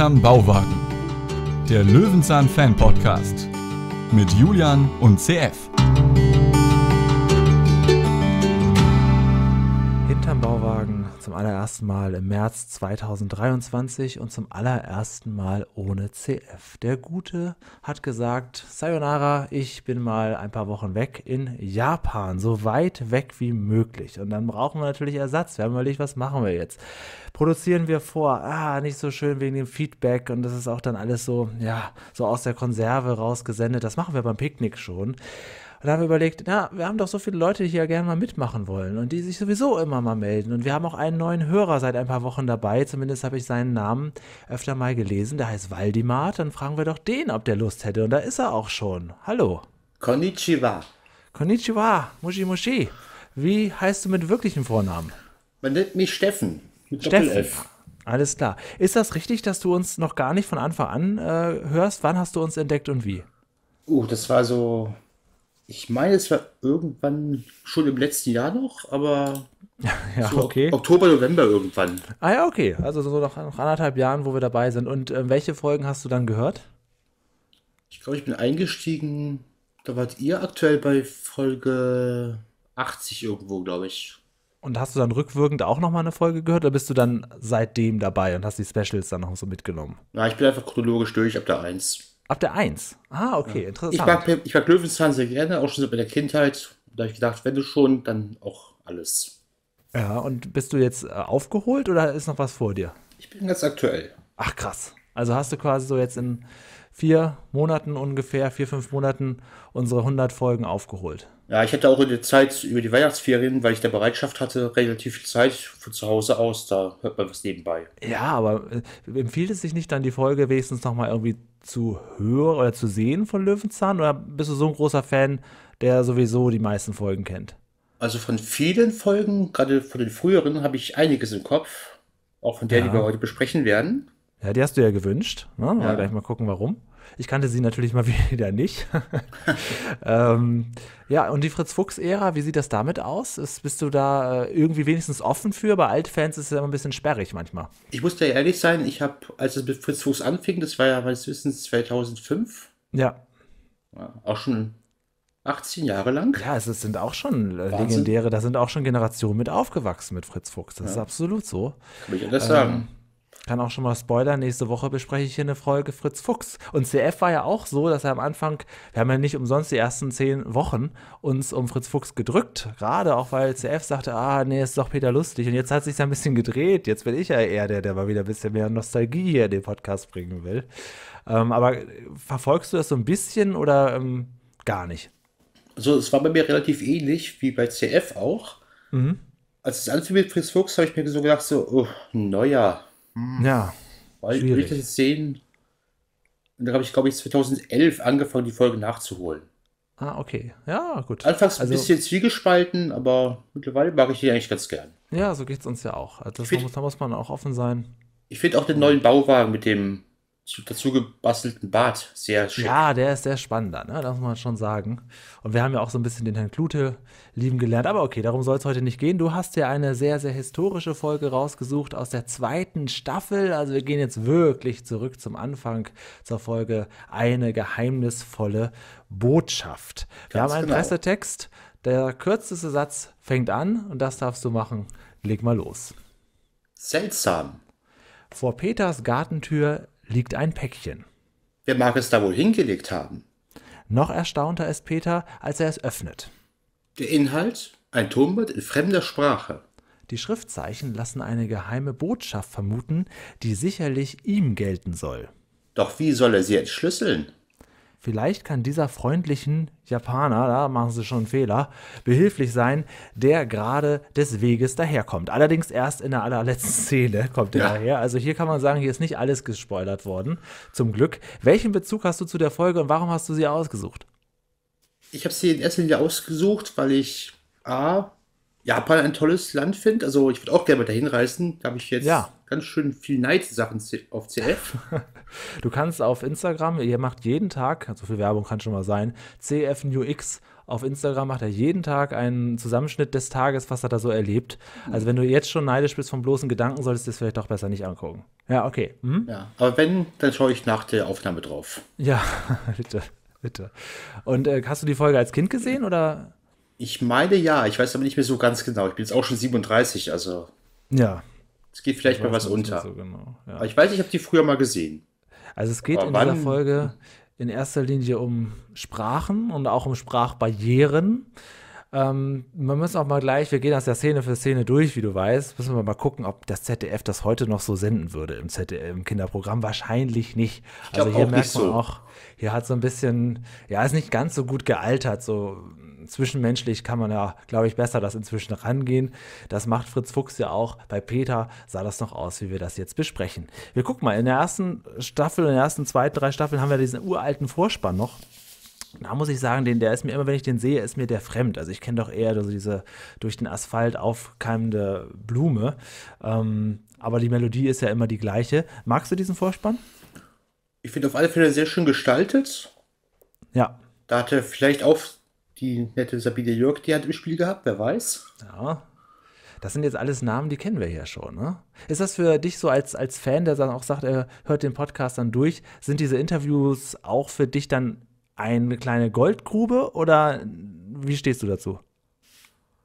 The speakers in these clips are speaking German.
hinterm Bauwagen. Der Löwenzahn Fan Podcast mit Julian und CF. zum allerersten Mal im März 2023 und zum allerersten Mal ohne CF. Der Gute hat gesagt, Sayonara, ich bin mal ein paar Wochen weg in Japan, so weit weg wie möglich. Und dann brauchen wir natürlich Ersatz. Wir haben überlegt, was machen wir jetzt? Produzieren wir vor, ah, nicht so schön wegen dem Feedback und das ist auch dann alles so, ja, so aus der Konserve rausgesendet. Das machen wir beim Picknick schon. Und dann haben wir überlegt, na, wir haben doch so viele Leute, die hier gerne mal mitmachen wollen und die sich sowieso immer mal melden. Und wir haben auch einen neuen Hörer seit ein paar Wochen dabei, zumindest habe ich seinen Namen öfter mal gelesen. Der heißt Waldimar. Dann fragen wir doch den, ob der Lust hätte. Und da ist er auch schon. Hallo. Konnichiwa. Konnichiwa, Mushi Mushi. Wie heißt du mit wirklichem Vornamen? Man nennt mich Steffen. Mit Steffen. Alles klar. Ist das richtig, dass du uns noch gar nicht von Anfang an äh, hörst? Wann hast du uns entdeckt und wie? Uh, das war so ich meine, es war irgendwann schon im letzten Jahr noch, aber ja, so okay. Oktober, November irgendwann. Ah ja, okay. Also so nach, nach anderthalb Jahren, wo wir dabei sind. Und äh, welche Folgen hast du dann gehört? Ich glaube, ich bin eingestiegen. Da wart ihr aktuell bei Folge 80 irgendwo, glaube ich. Und hast du dann rückwirkend auch nochmal eine Folge gehört oder bist du dann seitdem dabei und hast die Specials dann noch so mitgenommen? Na, ich bin einfach chronologisch durch ab der 1. Ab der 1. Ah, okay, ja. interessant. Ich mag, ich mag Löwenzahn sehr gerne, auch schon so bei der Kindheit. Da habe ich gedacht, wenn du schon, dann auch alles. Ja, und bist du jetzt äh, aufgeholt oder ist noch was vor dir? Ich bin ganz aktuell. Ach, krass. Also hast du quasi so jetzt in vier Monaten ungefähr, vier, fünf Monaten unsere 100 Folgen aufgeholt. Ja, ich hatte auch in der Zeit über die Weihnachtsferien, weil ich da Bereitschaft hatte, relativ viel Zeit von zu Hause aus, da hört man was nebenbei. Ja, aber äh, empfiehlt es sich nicht dann die Folge wenigstens nochmal irgendwie zu hören oder zu sehen von Löwenzahn? Oder bist du so ein großer Fan, der sowieso die meisten Folgen kennt? Also von vielen Folgen, gerade von den früheren, habe ich einiges im Kopf, auch von der, ja. die wir heute besprechen werden. Ja, die hast du ja gewünscht. Ne? Ja. Gleich mal gucken, warum. Ich kannte sie natürlich mal wieder nicht. ähm, ja, und die Fritz-Fuchs-Ära, wie sieht das damit aus? Ist, bist du da äh, irgendwie wenigstens offen für? Bei Altfans ist es immer ein bisschen sperrig manchmal. Ich muss dir ehrlich sein, ich habe, als es mit Fritz Fuchs anfing, das war ja meines Wissens 2005. Ja. ja auch schon 18 Jahre lang. Ja, es sind auch schon äh, Wahnsinn. legendäre, da sind auch schon Generationen mit aufgewachsen mit Fritz Fuchs. Das ja. ist absolut so. Kann ich anders ähm, sagen kann auch schon mal spoilern, nächste Woche bespreche ich hier eine Folge Fritz Fuchs. Und CF war ja auch so, dass er am Anfang, wir haben ja nicht umsonst die ersten zehn Wochen uns um Fritz Fuchs gedrückt, gerade auch weil CF sagte, ah nee, ist doch Peter Lustig. Und jetzt hat sich ja ein bisschen gedreht, jetzt bin ich ja eher der, der mal wieder ein bisschen mehr Nostalgie hier in den Podcast bringen will. Ähm, aber verfolgst du das so ein bisschen oder ähm, gar nicht? Also es war bei mir relativ ähnlich wie bei CF auch. Mhm. Als es anfing mit Fritz Fuchs, habe ich mir so gedacht, so, oh, neuer. Hm. Ja. Weil schwierig. ich das sehen. Und da habe ich, glaube ich, 2011 angefangen, die Folge nachzuholen. Ah, okay. Ja, gut. Anfangs also, ein bisschen zwiegespalten, aber mittlerweile mag ich die eigentlich ganz gern. Ja, so geht es uns ja auch. Also, da muss man auch offen sein. Ich finde auch den neuen Bauwagen mit dem dazu gebastelten Bart sehr schön. Ja, der ist sehr spannender, ne? das muss man schon sagen. Und wir haben ja auch so ein bisschen den Herrn Klute lieben gelernt. Aber okay, darum soll es heute nicht gehen. Du hast ja eine sehr, sehr historische Folge rausgesucht aus der zweiten Staffel. Also wir gehen jetzt wirklich zurück zum Anfang zur Folge Eine geheimnisvolle Botschaft. Wir haben einen genau. Pressetext. Der kürzeste Satz fängt an und das darfst du machen. Leg mal los. Seltsam. Vor Peters Gartentür liegt ein Päckchen. Wer mag es da wohl hingelegt haben? Noch erstaunter ist Peter, als er es öffnet. Der Inhalt? Ein Turmbild in fremder Sprache. Die Schriftzeichen lassen eine geheime Botschaft vermuten, die sicherlich ihm gelten soll. Doch wie soll er sie entschlüsseln? Vielleicht kann dieser freundlichen Japaner, da machen sie schon einen Fehler, behilflich sein, der gerade des Weges daherkommt. Allerdings erst in der allerletzten Szene kommt er ja. daher. Also hier kann man sagen, hier ist nicht alles gespoilert worden, zum Glück. Welchen Bezug hast du zu der Folge und warum hast du sie ausgesucht? Ich habe sie in erster Linie ausgesucht, weil ich A, Japan ein tolles Land finde. Also ich würde auch gerne mal dahin reisen. Da habe ich jetzt ja. ganz schön viel Neid-Sachen auf CF. Du kannst auf Instagram, ihr macht jeden Tag, so viel Werbung kann schon mal sein, CFNewX. Auf Instagram macht er jeden Tag einen Zusammenschnitt des Tages, was er da so erlebt. Mhm. Also wenn du jetzt schon neidisch bist vom bloßen Gedanken, solltest du es vielleicht doch besser nicht angucken. Ja, okay. Hm? Ja, aber wenn, dann schaue ich nach der Aufnahme drauf. Ja, bitte, bitte. Und äh, hast du die Folge als Kind gesehen oder? Ich meine ja, ich weiß aber nicht mehr so ganz genau. Ich bin jetzt auch schon 37, also. Ja. Es geht vielleicht mal was unter. So genau. ja. Aber ich weiß, ich habe die früher mal gesehen. Also es geht in dieser Folge in erster Linie um Sprachen und auch um Sprachbarrieren. Ähm, wir müssen auch mal gleich, wir gehen das ja Szene für Szene durch, wie du weißt, müssen wir mal gucken, ob das ZDF das heute noch so senden würde im ZDF, im Kinderprogramm. Wahrscheinlich nicht. also hier merkt man so. auch, hier hat so ein bisschen, ja, ist nicht ganz so gut gealtert, so zwischenmenschlich kann man ja, glaube ich, besser das inzwischen rangehen. Das macht Fritz Fuchs ja auch. Bei Peter sah das noch aus, wie wir das jetzt besprechen. Wir gucken mal, in der ersten Staffel, in der ersten, zweiten, drei Staffeln haben wir diesen uralten Vorspann noch da muss ich sagen, den, der ist mir immer, wenn ich den sehe, ist mir der fremd. Also ich kenne doch eher also diese durch den Asphalt aufkeimende Blume. Ähm, aber die Melodie ist ja immer die gleiche. Magst du diesen Vorspann? Ich finde auf alle Fälle sehr schön gestaltet. Ja. Da hatte vielleicht auch die nette Sabine Jörg, die hat im Spiel gehabt, wer weiß. Ja. Das sind jetzt alles Namen, die kennen wir ja schon. Ne? Ist das für dich so als, als Fan, der dann auch sagt, er hört den Podcast dann durch, sind diese Interviews auch für dich dann eine kleine Goldgrube oder wie stehst du dazu?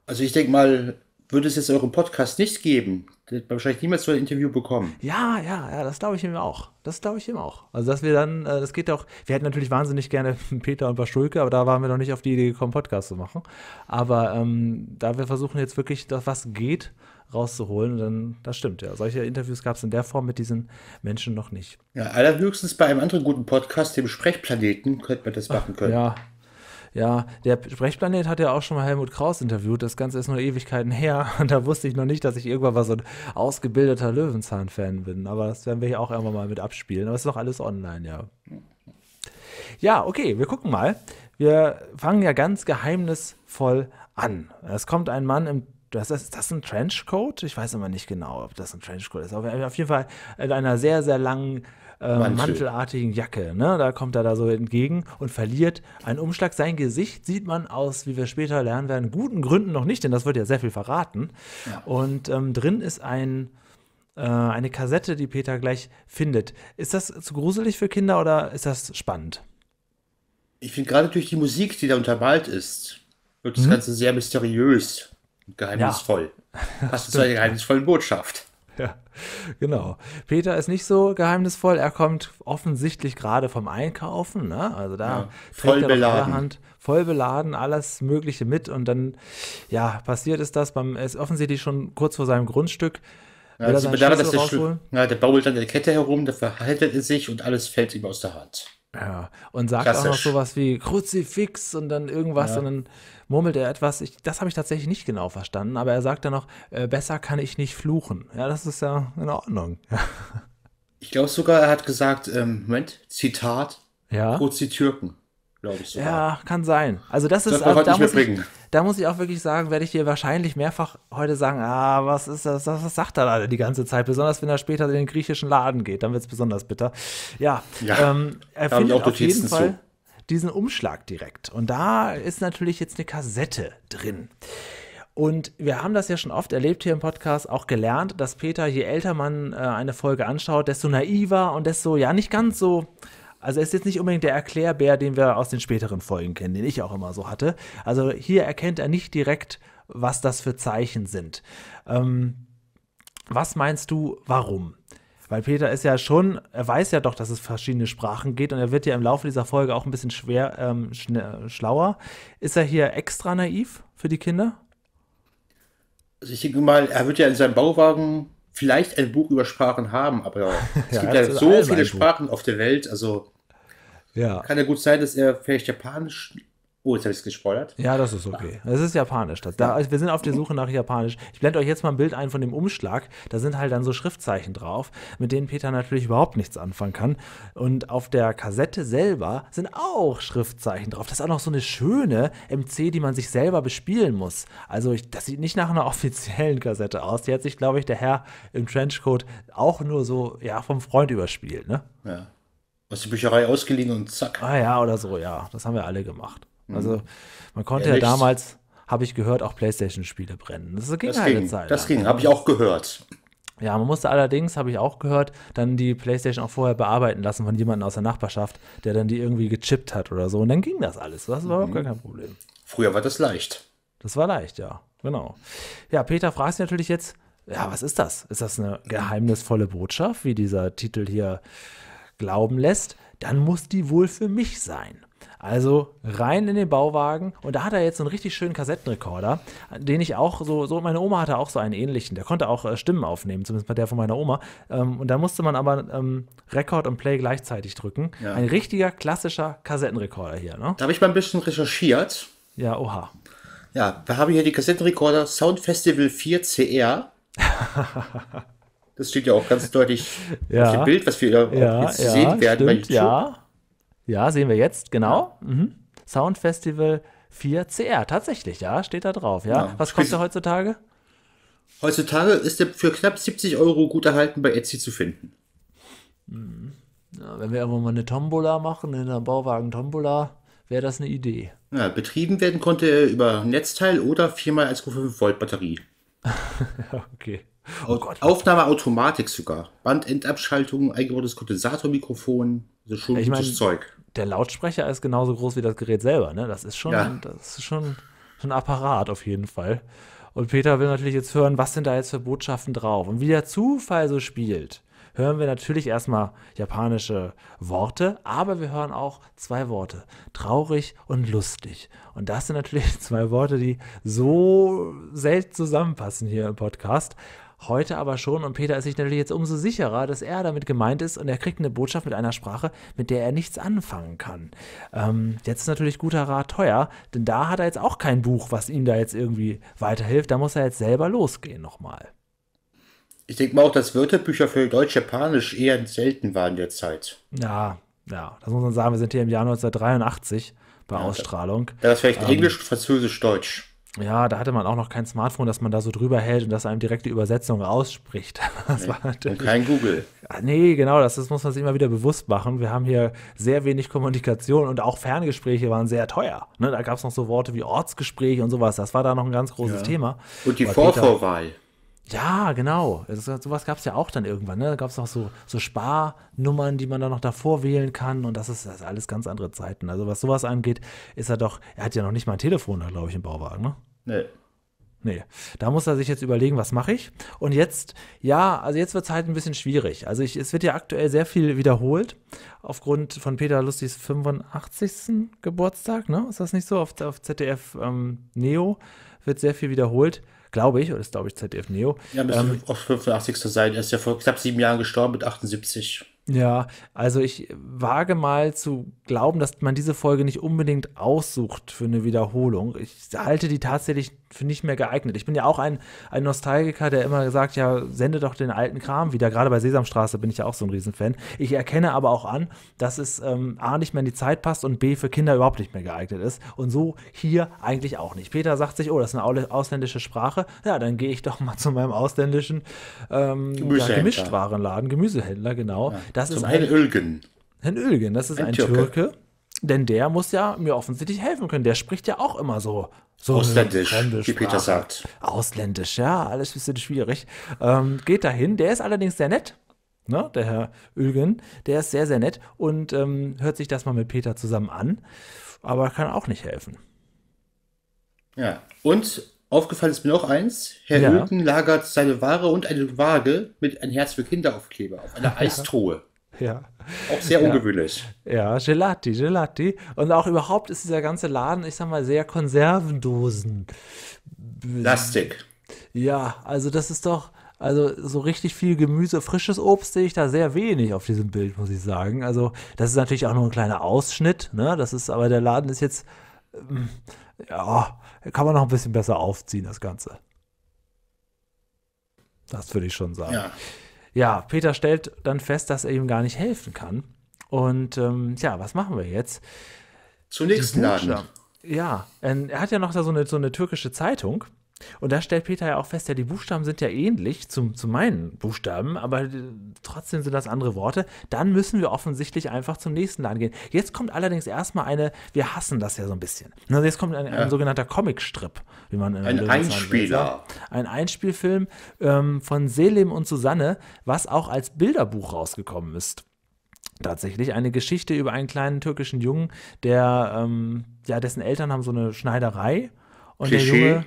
Also ich denke mal, würde es jetzt euren Podcast nicht geben, der hat wahrscheinlich niemals so ein Interview bekommen. Ja, ja, ja, das glaube ich ihm auch. Das glaube ich ihm auch. Also, dass wir dann, äh, das geht auch, wir hätten natürlich wahnsinnig gerne Peter und Baschulke, aber da waren wir noch nicht auf die Idee gekommen, Podcast zu machen. Aber ähm, da wir versuchen jetzt wirklich, dass was geht, rauszuholen. dann, das stimmt, ja. Solche Interviews gab es in der Form mit diesen Menschen noch nicht. Ja, allerhöchstens bei einem anderen guten Podcast, dem Sprechplaneten, könnte man das machen können. Ach, ja, ja, der Sprechplanet hat ja auch schon mal Helmut Kraus interviewt. Das Ganze ist nur Ewigkeiten her. Und da wusste ich noch nicht, dass ich irgendwann mal so ein ausgebildeter Löwenzahn-Fan bin. Aber das werden wir hier auch irgendwann mal mit abspielen. Aber es ist doch alles online, ja. Ja, okay, wir gucken mal. Wir fangen ja ganz geheimnisvoll an. Es kommt ein Mann im das, ist das ein Trenchcoat? Ich weiß immer nicht genau, ob das ein Trenchcoat ist. Aber auf jeden Fall in einer sehr, sehr langen äh, mantelartigen Jacke. Ne? Da kommt er da so entgegen und verliert einen Umschlag. Sein Gesicht sieht man aus, wie wir später lernen werden, guten Gründen noch nicht, denn das wird ja sehr viel verraten. Ja. Und ähm, drin ist ein äh, eine Kassette, die Peter gleich findet. Ist das zu gruselig für Kinder oder ist das spannend? Ich finde gerade durch die Musik, die da untermalt ist, wird das mhm. Ganze sehr mysteriös. Geheimnisvoll. Ja. du zu einer geheimnisvollen Botschaft. Ja, genau. Peter ist nicht so geheimnisvoll. Er kommt offensichtlich gerade vom Einkaufen. Ne? Also da ja, voll trägt er Hand voll beladen, alles Mögliche mit. Und dann, ja, passiert ist das. Beim, er ist offensichtlich schon kurz vor seinem Grundstück. Ja, also bedauert, dass der, ja, der baumelt an der Kette herum, der verhaltet er sich und alles fällt ihm aus der Hand. Ja, und sagt Klassisch. auch noch sowas wie Kruzifix und dann irgendwas. Ja. Und dann murmelt er etwas, ich, das habe ich tatsächlich nicht genau verstanden, aber er sagt dann noch, äh, besser kann ich nicht fluchen. Ja, das ist ja in Ordnung. ich glaube sogar, er hat gesagt, ähm, Moment, Zitat, ja? kurz die Türken. Ja, kann sein. Also das, das ist, also, da, muss ich, da, muss ich, auch wirklich sagen, werde ich dir wahrscheinlich mehrfach heute sagen, ah, was ist das, was sagt er da die ganze Zeit, besonders wenn er später in den griechischen Laden geht, dann wird es besonders bitter. Ja, ja ähm, er findet auf jeden Fall, zu diesen Umschlag direkt. Und da ist natürlich jetzt eine Kassette drin. Und wir haben das ja schon oft erlebt hier im Podcast, auch gelernt, dass Peter, je älter man äh, eine Folge anschaut, desto naiver und desto, ja, nicht ganz so. Also er ist jetzt nicht unbedingt der Erklärbär, den wir aus den späteren Folgen kennen, den ich auch immer so hatte. Also hier erkennt er nicht direkt, was das für Zeichen sind. Ähm, was meinst du, warum? Weil Peter ist ja schon, er weiß ja doch, dass es verschiedene Sprachen geht und er wird ja im Laufe dieser Folge auch ein bisschen schwer, ähm, schlauer. Ist er hier extra naiv für die Kinder? Also ich denke mal, er wird ja in seinem Bauwagen vielleicht ein Buch über Sprachen haben, aber es ja, gibt ja so viele Sprachen auf der Welt, also ja. kann ja gut sein, dass er vielleicht Japanisch Oh, jetzt habe ich es gespoilert. Ja, das ist okay. Es ah. ist japanisch. Das, da, also wir sind auf der Suche nach japanisch. Ich blende euch jetzt mal ein Bild ein von dem Umschlag. Da sind halt dann so Schriftzeichen drauf, mit denen Peter natürlich überhaupt nichts anfangen kann. Und auf der Kassette selber sind auch Schriftzeichen drauf. Das ist auch noch so eine schöne MC, die man sich selber bespielen muss. Also ich, das sieht nicht nach einer offiziellen Kassette aus. Die hat sich, glaube ich, der Herr im Trenchcoat auch nur so ja, vom Freund überspielt. Ne? Ja. Aus der Bücherei ausgeliehen und zack. Ah ja, oder so, ja. Das haben wir alle gemacht. Also mhm. man konnte Ehrlich? ja damals, habe ich gehört, auch Playstation-Spiele brennen. Das ging das halt ging, eine Zeit. Das ging, habe ich auch gehört. Ja, man musste allerdings, habe ich auch gehört, dann die Playstation auch vorher bearbeiten lassen von jemandem aus der Nachbarschaft, der dann die irgendwie gechippt hat oder so. Und dann ging das alles. Das war mhm. überhaupt gar kein Problem. Früher war das leicht. Das war leicht, ja. Genau. Ja, Peter fragt sich natürlich jetzt, ja, was ist das? Ist das eine geheimnisvolle Botschaft, wie dieser Titel hier glauben lässt? Dann muss die wohl für mich sein. Also rein in den Bauwagen und da hat er jetzt einen richtig schönen Kassettenrekorder, den ich auch so, so meine Oma hatte auch so einen ähnlichen, der konnte auch äh, Stimmen aufnehmen, zumindest bei der von meiner Oma. Ähm, und da musste man aber ähm, Record und Play gleichzeitig drücken. Ja. Ein richtiger klassischer Kassettenrekorder hier. Ne? Da habe ich mal ein bisschen recherchiert. Ja, oha. Ja, da habe ich hier die Kassettenrekorder Sound Festival 4 CR. das steht ja auch ganz deutlich ja. auf dem Bild, was wir ja, jetzt ja, sehen werden stimmt, bei YouTube. Ja. Ja, sehen wir jetzt, genau. Ja. Mhm. Sound Festival 4CR, tatsächlich, ja, steht da drauf, ja. ja. Was kostet er heutzutage? Heutzutage ist er für knapp 70 Euro gut erhalten bei Etsy zu finden. Mhm. Ja, wenn wir irgendwann mal eine Tombola machen, in einem Bauwagen-Tombola, wäre das eine Idee. Ja, betrieben werden konnte er über Netzteil oder viermal als 5 Volt Batterie. okay. Oh Gott. Aufnahmeautomatik sogar. Bandendabschaltung, eingebautes Kondensatormikrofon, so schon ich mein, Zeug. Der Lautsprecher ist genauso groß wie das Gerät selber, ne? Das ist schon, ja. das ist schon, schon ein Apparat auf jeden Fall. Und Peter will natürlich jetzt hören, was sind da jetzt für Botschaften drauf. Und wie der Zufall so spielt, hören wir natürlich erstmal japanische Worte, aber wir hören auch zwei Worte, traurig und lustig. Und das sind natürlich zwei Worte, die so selten zusammenpassen hier im Podcast heute aber schon. Und Peter ist sich natürlich jetzt umso sicherer, dass er damit gemeint ist und er kriegt eine Botschaft mit einer Sprache, mit der er nichts anfangen kann. Ähm, jetzt ist natürlich guter Rat teuer, denn da hat er jetzt auch kein Buch, was ihm da jetzt irgendwie weiterhilft. Da muss er jetzt selber losgehen nochmal. Ich denke mal auch, dass Wörterbücher für Deutsch-Japanisch eher selten waren in der Zeit. Ja, ja, das muss man sagen. Wir sind hier im Jahr 1983 bei ja, Ausstrahlung. Da, das vielleicht ähm, Englisch, Französisch, Deutsch ja, da hatte man auch noch kein Smartphone, dass man da so drüber hält und dass einem direkte Übersetzung ausspricht. Das war natürlich, und kein Google. Ah, nee, genau, das, das muss man sich immer wieder bewusst machen. Wir haben hier sehr wenig Kommunikation und auch Ferngespräche waren sehr teuer. Ne, da gab es noch so Worte wie Ortsgespräche und sowas. Das war da noch ein ganz großes ja. Thema. Und die Vorvorwahl. Ja, genau. So, sowas gab es ja auch dann irgendwann. Ne? Da gab es noch so, so Sparnummern, die man dann noch davor wählen kann. Und das ist, das ist alles ganz andere Zeiten. Also was sowas angeht, ist er doch, er hat ja noch nicht mal ein Telefon, glaube ich, im Bauwagen. Ne? Nee. Nee. Da muss er sich jetzt überlegen, was mache ich? Und jetzt, ja, also jetzt wird es halt ein bisschen schwierig. Also ich, es wird ja aktuell sehr viel wiederholt, aufgrund von Peter Lustigs 85. Geburtstag, ne? Ist das nicht so? Auf, auf ZDF ähm, Neo wird sehr viel wiederholt, glaube ich, oder ist glaube ich ZDF Neo. Ja, müsste ähm, auf 85. sein. Er ist ja vor knapp sieben Jahren gestorben mit 78. Ja, also ich wage mal zu glauben, dass man diese Folge nicht unbedingt aussucht für eine Wiederholung. Ich halte die tatsächlich für nicht mehr geeignet. Ich bin ja auch ein, ein Nostalgiker, der immer sagt, ja, sende doch den alten Kram wieder. Gerade bei Sesamstraße bin ich ja auch so ein Riesenfan. Ich erkenne aber auch an, dass es ähm, A nicht mehr in die Zeit passt und B für Kinder überhaupt nicht mehr geeignet ist. Und so hier eigentlich auch nicht. Peter sagt sich, oh, das ist eine ausländische Sprache. Ja, dann gehe ich doch mal zu meinem ausländischen ähm, ja, Gemischtwarenladen, Gemüsehändler, genau. Ja, das zum ist ein, Ölgen. Ein Ölgen, das ist ein, ein Türke. Türke denn der muss ja mir offensichtlich helfen können. Der spricht ja auch immer so so Ausländisch, wie Peter sagt. Ausländisch, ja, alles ein bisschen schwierig. Ähm, geht dahin, der ist allerdings sehr nett. Ne, der Herr Ülgen, der ist sehr, sehr nett und ähm, hört sich das mal mit Peter zusammen an, aber kann auch nicht helfen. Ja, und aufgefallen ist mir noch eins: Herr ja. Ülgen lagert seine Ware und eine Waage mit ein Herz für Kinder aufkleber auf einer Eistruhe. Ja. Auch sehr ungewöhnlich. Ja, ja Gelati, Gelati. Und auch überhaupt ist dieser ganze Laden, ich sag mal, sehr Konservendosen. Plastik. Ja, also das ist doch, also so richtig viel Gemüse, frisches Obst sehe ich da sehr wenig auf diesem Bild, muss ich sagen. Also das ist natürlich auch nur ein kleiner Ausschnitt, ne? Das ist, aber der Laden ist jetzt, ähm, ja, kann man noch ein bisschen besser aufziehen, das Ganze. Das würde ich schon sagen. Ja ja, Peter stellt dann fest, dass er ihm gar nicht helfen kann. Und ähm, ja, was machen wir jetzt? Zunächst Laden. Ja, er hat ja noch so eine, so eine türkische Zeitung. Und da stellt Peter ja auch fest, ja, die Buchstaben sind ja ähnlich zum, zu meinen Buchstaben, aber äh, trotzdem sind das andere Worte. Dann müssen wir offensichtlich einfach zum nächsten Laden gehen. Jetzt kommt allerdings erstmal eine, wir hassen das ja so ein bisschen. Also jetzt kommt ein, ein ja. sogenannter Comicstrip, wie man äh, Ein Einspieler. Ein Einspielfilm ähm, von Selim und Susanne, was auch als Bilderbuch rausgekommen ist tatsächlich eine Geschichte über einen kleinen türkischen Jungen, der ähm, ja dessen Eltern haben so eine Schneiderei und Klischee. der Junge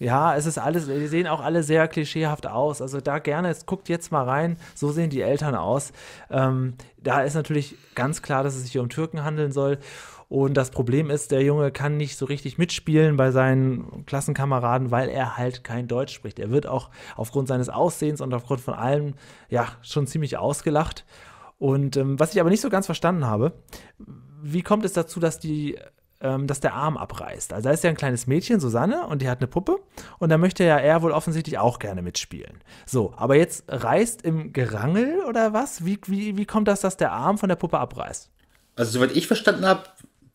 ja, es ist alles, die sehen auch alle sehr klischeehaft aus. Also da gerne, es guckt jetzt mal rein, so sehen die Eltern aus. Ähm, da ist natürlich ganz klar, dass es sich um Türken handeln soll. Und das Problem ist, der Junge kann nicht so richtig mitspielen bei seinen Klassenkameraden, weil er halt kein Deutsch spricht. Er wird auch aufgrund seines Aussehens und aufgrund von allem ja schon ziemlich ausgelacht. Und ähm, was ich aber nicht so ganz verstanden habe, wie kommt es dazu, dass die ähm, dass der Arm abreißt. Also da ist ja ein kleines Mädchen, Susanne, und die hat eine Puppe. Und da möchte ja er wohl offensichtlich auch gerne mitspielen. So, aber jetzt reißt im Gerangel oder was? Wie, wie, wie kommt das, dass der Arm von der Puppe abreißt? Also, soweit ich verstanden habe,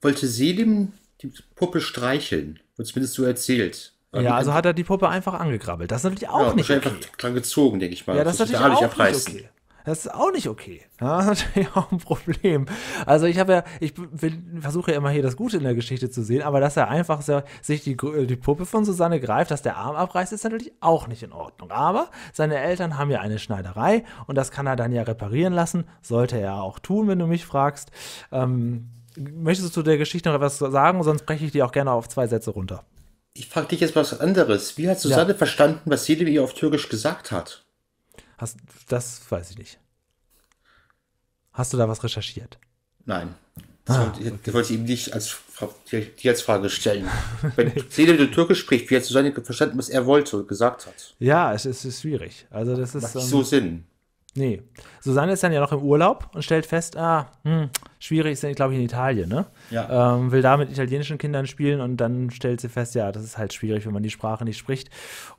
wollte sie dem, die Puppe streicheln. Wird zumindest so erzählt. ja, also hat er die Puppe einfach angegrabbelt. Das ist natürlich auch ja, nicht okay. einfach dran gezogen, denke ich mal. Ja, das, das ist natürlich auch nicht okay. Das ist auch nicht okay. Ja, das ist natürlich auch ein Problem. Also ich habe ja, ich versuche ja immer hier das Gute in der Geschichte zu sehen, aber dass er einfach so, sich die, äh, die Puppe von Susanne greift, dass der Arm abreißt, ist natürlich auch nicht in Ordnung. Aber seine Eltern haben ja eine Schneiderei und das kann er dann ja reparieren lassen. Sollte er auch tun, wenn du mich fragst. Ähm, möchtest du zu der Geschichte noch etwas sagen? Sonst breche ich die auch gerne auf zwei Sätze runter. Ich frage dich jetzt mal was anderes. Wie hat Susanne ja. verstanden, was Selim ihr auf Türkisch gesagt hat? Hast, das weiß ich nicht. Hast du da was recherchiert? Nein. Ah, das ah, wollte, okay. wollte ich ihm nicht als, die als Frage stellen. Wenn nee. Selim du Türkisch spricht, wie hast du seine verstanden, was er wollte und gesagt hat? Ja, es, es ist schwierig. Also das ist. Macht ähm, so Sinn. Nee. Susanne ist dann ja noch im Urlaub und stellt fest, ah, hm, schwierig ist dann, glaube ich, in Italien, ne? Ja. Ähm, will da mit italienischen Kindern spielen und dann stellt sie fest, ja, das ist halt schwierig, wenn man die Sprache nicht spricht.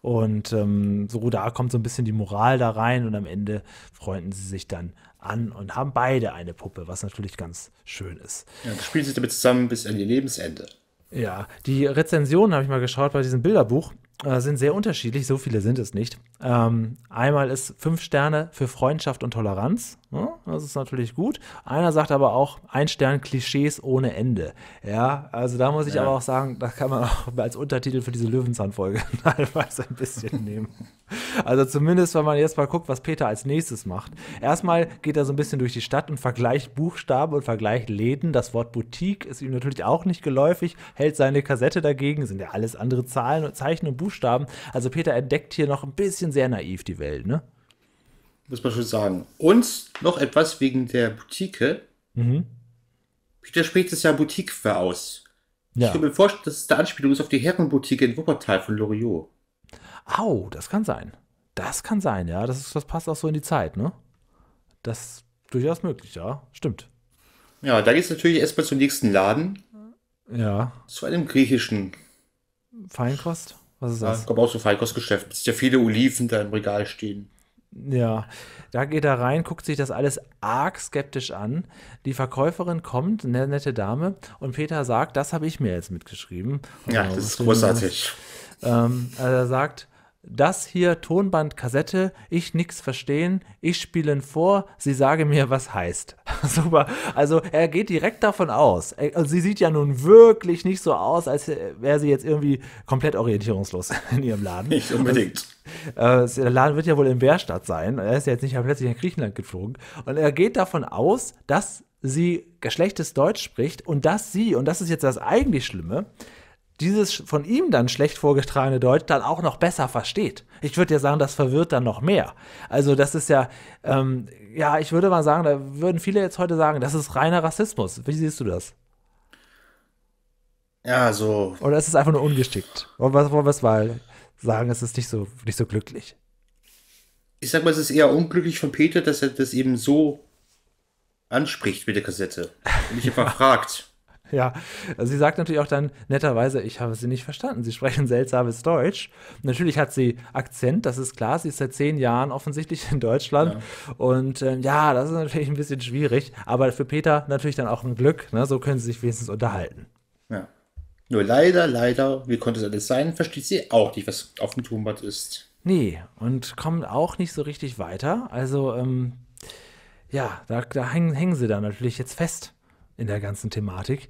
Und ähm, so da kommt so ein bisschen die Moral da rein und am Ende freunden sie sich dann an und haben beide eine Puppe, was natürlich ganz schön ist. Ja, spielen sie damit zusammen bis an ihr Lebensende. Ja, die Rezensionen habe ich mal geschaut bei diesem Bilderbuch, äh, sind sehr unterschiedlich, so viele sind es nicht. Ähm, einmal ist fünf Sterne für Freundschaft und Toleranz. Ja, das ist natürlich gut. Einer sagt aber auch ein Stern Klischees ohne Ende. Ja, also da muss ich ja. aber auch sagen, da kann man auch als Untertitel für diese Löwenzahnfolge teilweise ein bisschen nehmen. Also zumindest, wenn man jetzt mal guckt, was Peter als nächstes macht. Erstmal geht er so ein bisschen durch die Stadt und vergleicht Buchstaben und vergleicht Läden. Das Wort Boutique ist ihm natürlich auch nicht geläufig, hält seine Kassette dagegen, sind ja alles andere Zahlen und Zeichen und Buchstaben. Also Peter entdeckt hier noch ein bisschen sehr naiv, die Welt, ne? Muss man schon sagen. Und noch etwas wegen der Boutique. Mhm. Peter spricht es ja Boutique für aus. Ja. Ich kann mir vorstellen, dass es eine Anspielung ist auf die Herrenboutique in Wuppertal von Loriot. Au, das kann sein. Das kann sein, ja. Das, ist, das passt auch so in die Zeit, ne? Das ist durchaus möglich, ja. Stimmt. Ja, da geht es natürlich erstmal zum nächsten Laden. Ja. Zu einem griechischen. Feinkost? Was ist das? Ja, kommt auch so Falkos Geschäft. Es sind ja viele Oliven da im Regal stehen. Ja, da geht er rein, guckt sich das alles arg skeptisch an. Die Verkäuferin kommt, eine nette Dame, und Peter sagt, das habe ich mir jetzt mitgeschrieben. Ja, genau, das ist großartig. Ähm, also er sagt, das hier Tonband, Kassette, ich nix verstehen, ich spielen vor, sie sage mir, was heißt. Super. Also er geht direkt davon aus. Also, sie sieht ja nun wirklich nicht so aus, als wäre sie jetzt irgendwie komplett orientierungslos in ihrem Laden. Nicht unbedingt. Also, äh, der Laden wird ja wohl in Bärstadt sein. Er ist ja jetzt nicht plötzlich nach Griechenland geflogen. Und er geht davon aus, dass sie geschlechtes Deutsch spricht und dass sie, und das ist jetzt das eigentlich Schlimme, dieses von ihm dann schlecht vorgetragene Deutsch dann auch noch besser versteht. Ich würde ja sagen, das verwirrt dann noch mehr. Also das ist ja, ähm, ja, ich würde mal sagen, da würden viele jetzt heute sagen, das ist reiner Rassismus. Wie siehst du das? Ja, so. Oder ist es einfach nur ungeschickt? Wollen wir es mal sagen, es ist nicht so, nicht so glücklich? Ich sag mal, es ist eher unglücklich von Peter, dass er das eben so anspricht mit der Kassette und mich einfach fragt. ja, also sie sagt natürlich auch dann netterweise, ich habe sie nicht verstanden. Sie sprechen seltsames Deutsch. Natürlich hat sie Akzent, das ist klar. Sie ist seit zehn Jahren offensichtlich in Deutschland. Ja. Und ähm, ja, das ist natürlich ein bisschen schwierig. Aber für Peter natürlich dann auch ein Glück. Ne? So können sie sich wenigstens unterhalten. Ja. Nur leider, leider, wie konnte es alles sein, versteht sie auch nicht, was auf dem Turmbad ist. Nee, und kommen auch nicht so richtig weiter. Also, ähm, ja, da, da hängen, hängen sie dann natürlich jetzt fest in der ganzen Thematik.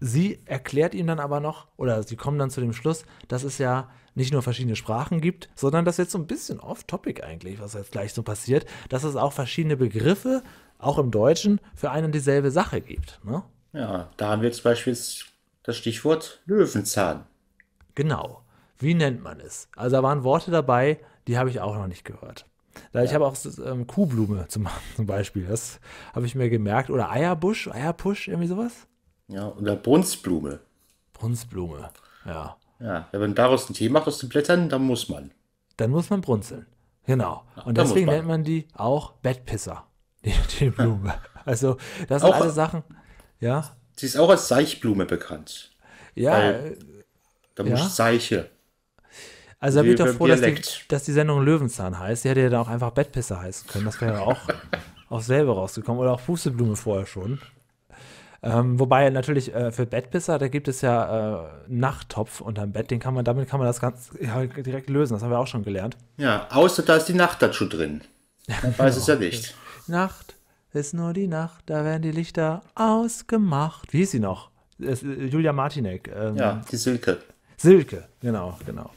Sie erklärt ihm dann aber noch, oder sie kommen dann zu dem Schluss, dass es ja nicht nur verschiedene Sprachen gibt, sondern das jetzt so ein bisschen off-topic eigentlich, was jetzt gleich so passiert, dass es auch verschiedene Begriffe, auch im Deutschen, für eine und dieselbe Sache gibt. Ne? Ja, da haben wir zum Beispiel das Stichwort Löwenzahn. Genau. Wie nennt man es? Also da waren Worte dabei, die habe ich auch noch nicht gehört ja. Ich habe auch ähm, Kuhblume zum, zum, Beispiel. Das habe ich mir gemerkt. Oder Eierbusch, Eierpusch, irgendwie sowas. Ja, oder Brunstblume. Brunstblume, ja. Ja, wenn man daraus einen Tee macht aus den Blättern, dann muss man. Dann muss man brunzeln. Genau. Ach, Und deswegen man. nennt man die auch Bettpisser, die, die Blume. also, das sind auch, alle Sachen. Ja. Sie ist auch als Seichblume bekannt. Ja. Äh, da muss ja. Seiche also da bin ich doch froh, dass die, dass die, Sendung Löwenzahn heißt. Die hätte ja dann auch einfach Bettpisser heißen können. Das wäre ja auch selber rausgekommen. Oder auch Pusteblume vorher schon. Ähm, wobei natürlich äh, für Bettpisser, da gibt es ja äh, Nachttopf unterm Bett, den kann man, damit kann man das ganz ja, direkt lösen, das haben wir auch schon gelernt. Ja, außer da ist die Nacht dazu drin. Dann weiß es ja nicht. Nacht ist nur die Nacht, da werden die Lichter ausgemacht. Wie ist sie noch? Äh, Julia Martinek. Ähm, ja, die Silke. Silke, genau, genau.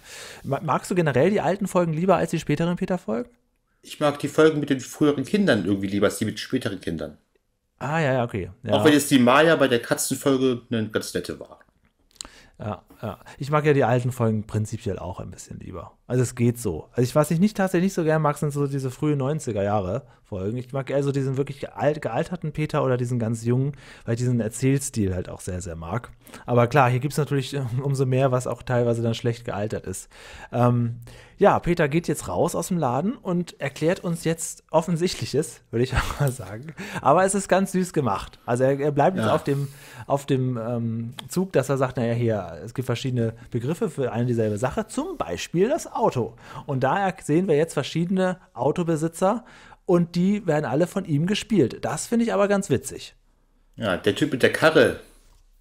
Magst du generell die alten Folgen lieber als die späteren Peter-Folgen? Ich mag die Folgen mit den früheren Kindern irgendwie lieber als die mit späteren Kindern. Ah, ja, ja, okay. Ja. Auch wenn jetzt die Maya bei der Katzenfolge eine ganz nette war. Ja, ja. Ich mag ja die alten Folgen prinzipiell auch ein bisschen lieber. Also es geht so. Also ich, was ich nicht tatsächlich nicht so gern mag, sind so diese frühen 90er Jahre Folgen. Ich mag also diesen wirklich alt, gealterten Peter oder diesen ganz jungen, weil ich diesen Erzählstil halt auch sehr, sehr mag. Aber klar, hier gibt es natürlich äh, umso mehr, was auch teilweise dann schlecht gealtert ist. Ähm, ja, Peter geht jetzt raus aus dem Laden und erklärt uns jetzt Offensichtliches, würde ich auch mal sagen. Aber es ist ganz süß gemacht. Also er, er bleibt ja. jetzt auf dem, auf dem ähm, Zug, dass er sagt, naja, hier, es gibt verschiedene Begriffe für eine dieselbe Sache, zum Beispiel das Auto. Und da sehen wir jetzt verschiedene Autobesitzer und die werden alle von ihm gespielt. Das finde ich aber ganz witzig. Ja, der Typ mit der Karre.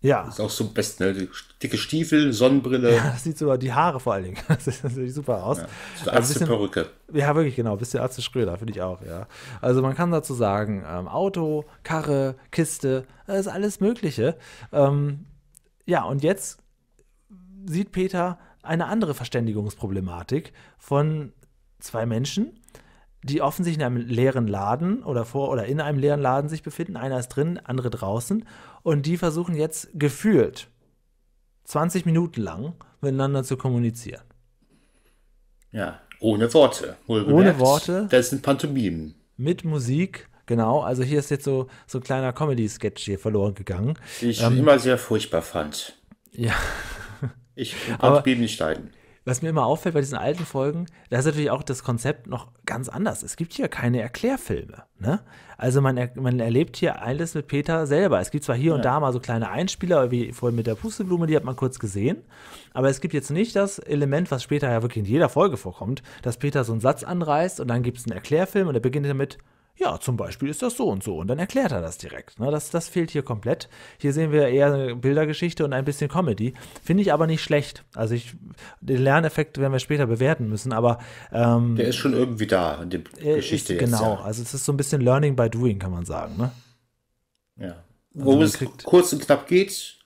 Ja. Ist auch so best, ne? Dicke Stiefel, Sonnenbrille. Ja, das sieht sogar die Haare vor allen Dingen. Das sieht natürlich super aus. Ja, so Arzte-Perücke. Ja, wirklich, genau. Bisschen Arzt Schröder, finde ich auch, ja. Also man kann dazu sagen, ähm, Auto, Karre, Kiste, das ist alles Mögliche. Ähm, ja, und jetzt sieht Peter eine andere Verständigungsproblematik von zwei Menschen, die offensichtlich in einem leeren Laden oder vor oder in einem leeren Laden sich befinden. Einer ist drin, andere draußen. Und die versuchen jetzt gefühlt 20 Minuten lang miteinander zu kommunizieren. Ja, ohne Worte. Ohne Worte. Das sind Pantomimen. Mit Musik, genau. Also hier ist jetzt so, so ein kleiner Comedy-Sketch hier verloren gegangen. Die ich ähm, immer sehr furchtbar fand. Ja. Ich kann Pantomimen nicht leiden was mir immer auffällt bei diesen alten Folgen, da ist natürlich auch das Konzept noch ganz anders. Es gibt hier keine Erklärfilme. Ne? Also man, man erlebt hier alles mit Peter selber. Es gibt zwar hier ja. und da mal so kleine Einspieler, wie vorhin mit der Pusteblume, die hat man kurz gesehen, aber es gibt jetzt nicht das Element, was später ja wirklich in jeder Folge vorkommt, dass Peter so einen Satz anreißt und dann gibt es einen Erklärfilm und er beginnt damit, ja, zum Beispiel ist das so und so. Und dann erklärt er das direkt. Ne? Das, das fehlt hier komplett. Hier sehen wir eher eine Bildergeschichte und ein bisschen Comedy. Finde ich aber nicht schlecht. Also ich, den Lerneffekt werden wir später bewerten müssen, aber ähm, Der ist schon irgendwie da in der äh, Geschichte ist, jetzt. Genau, ja. also es ist so ein bisschen Learning by Doing, kann man sagen. Ne? Ja. Also Worum es kurz und knapp geht.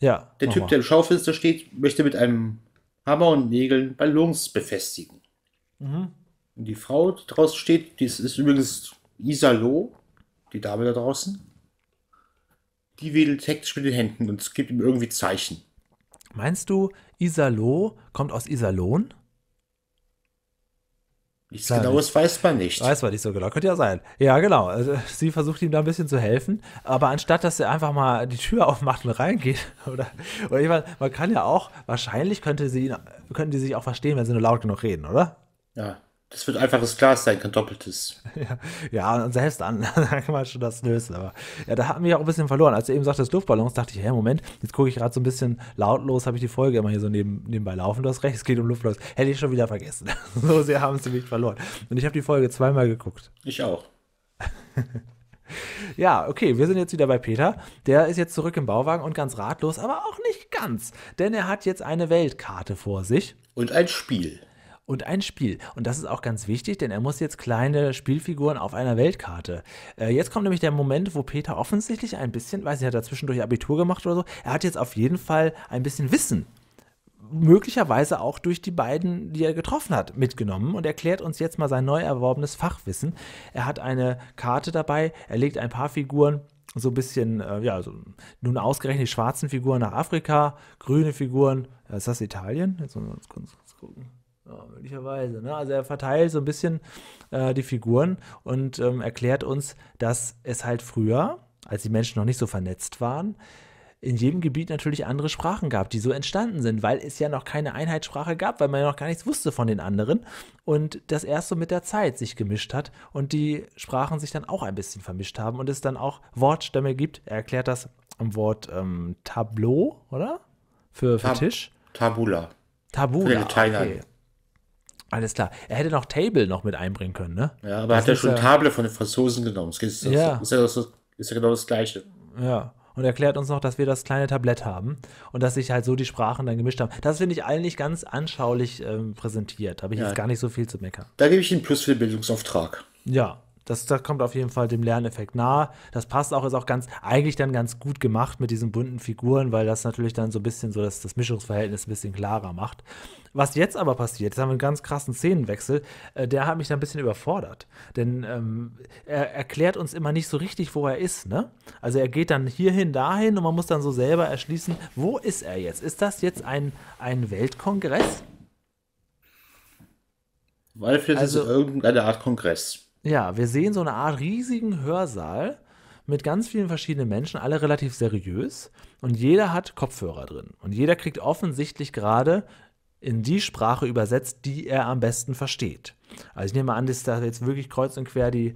Ja. Der Typ, mal. der im Schaufenster steht, möchte mit einem Hammer und Nägeln Ballons befestigen. Mhm. Und die Frau, die draußen steht, die ist, ist übrigens Isalo, die Dame da draußen, die wedelt hektisch mit den Händen und es gibt ihm irgendwie Zeichen. Meinst du, Isalo kommt aus Iserlohn? Nichts Sei Genaues weiß man nicht. Weiß man nicht so genau, könnte ja sein. Ja, genau. Also, sie versucht ihm da ein bisschen zu helfen, aber anstatt, dass er einfach mal die Tür aufmacht und reingeht, oder, oder ich meine, man kann ja auch, wahrscheinlich könnte sie könnten die sich auch verstehen, wenn sie nur laut genug reden, oder? Ja. Das wird einfaches Glas sein, kein doppeltes. Ja, ja und selbst an, dann kann man schon das lösen. Aber ja, da haben wir auch ein bisschen verloren. Als du eben sagtest Luftballons, dachte ich, hä, Moment, jetzt gucke ich gerade so ein bisschen lautlos, habe ich die Folge immer hier so neben, nebenbei laufen. Du hast recht, es geht um Luftballons. Hätte ich schon wieder vergessen. so sehr haben sie mich verloren. Und ich habe die Folge zweimal geguckt. Ich auch. Ja, okay, wir sind jetzt wieder bei Peter. Der ist jetzt zurück im Bauwagen und ganz ratlos, aber auch nicht ganz, denn er hat jetzt eine Weltkarte vor sich. Und ein Spiel und ein Spiel. Und das ist auch ganz wichtig, denn er muss jetzt kleine Spielfiguren auf einer Weltkarte. Äh, jetzt kommt nämlich der Moment, wo Peter offensichtlich ein bisschen, weiß ich, hat er zwischendurch Abitur gemacht oder so, er hat jetzt auf jeden Fall ein bisschen Wissen möglicherweise auch durch die beiden, die er getroffen hat, mitgenommen und erklärt uns jetzt mal sein neu erworbenes Fachwissen. Er hat eine Karte dabei, er legt ein paar Figuren so ein bisschen, äh, ja, so, nun ausgerechnet die schwarzen Figuren nach Afrika, grüne Figuren, äh, ist das Italien? Jetzt wollen wir uns kurz gucken. Ja, möglicherweise. Ne? Also er verteilt so ein bisschen äh, die Figuren und ähm, erklärt uns, dass es halt früher, als die Menschen noch nicht so vernetzt waren, in jedem Gebiet natürlich andere Sprachen gab, die so entstanden sind, weil es ja noch keine Einheitssprache gab, weil man ja noch gar nichts wusste von den anderen und das erst so mit der Zeit sich gemischt hat und die Sprachen sich dann auch ein bisschen vermischt haben und es dann auch Wortstämme gibt. Er erklärt das am Wort ähm, Tableau, oder? Für, für Tab Tisch. Tabula. Tabula. Für Thailand. Okay. Alles klar. Er hätte noch Table noch mit einbringen können, ne? Ja, aber das hat er schon ja Table von den Franzosen genommen. Das ist, ja. Ist ja, ist ja genau das Gleiche. Ja und erklärt uns noch, dass wir das kleine Tablett haben und dass sich halt so die Sprachen dann gemischt haben. Das finde ich eigentlich ganz anschaulich ähm, präsentiert. Habe ich ja, jetzt gar nicht so viel zu meckern. Da gebe ich Ihnen Plus für den Bildungsauftrag. Ja, das, das kommt auf jeden Fall dem Lerneffekt nahe. Das passt auch, ist auch ganz, eigentlich dann ganz gut gemacht mit diesen bunten Figuren, weil das natürlich dann so ein bisschen so das, das Mischungsverhältnis ein bisschen klarer macht. Was jetzt aber passiert, jetzt haben wir einen ganz krassen Szenenwechsel, äh, der hat mich da ein bisschen überfordert. Denn ähm, er erklärt uns immer nicht so richtig, wo er ist, ne? Also er geht dann hierhin, dahin und man muss dann so selber erschließen, wo ist er jetzt? Ist das jetzt ein, ein Weltkongress? Valve, das also, ist irgendeine Art Kongress ja, wir sehen so eine Art riesigen Hörsaal mit ganz vielen verschiedenen Menschen, alle relativ seriös. Und jeder hat Kopfhörer drin. Und jeder kriegt offensichtlich gerade in die Sprache übersetzt, die er am besten versteht. Also ich nehme an, dass da jetzt wirklich kreuz und quer die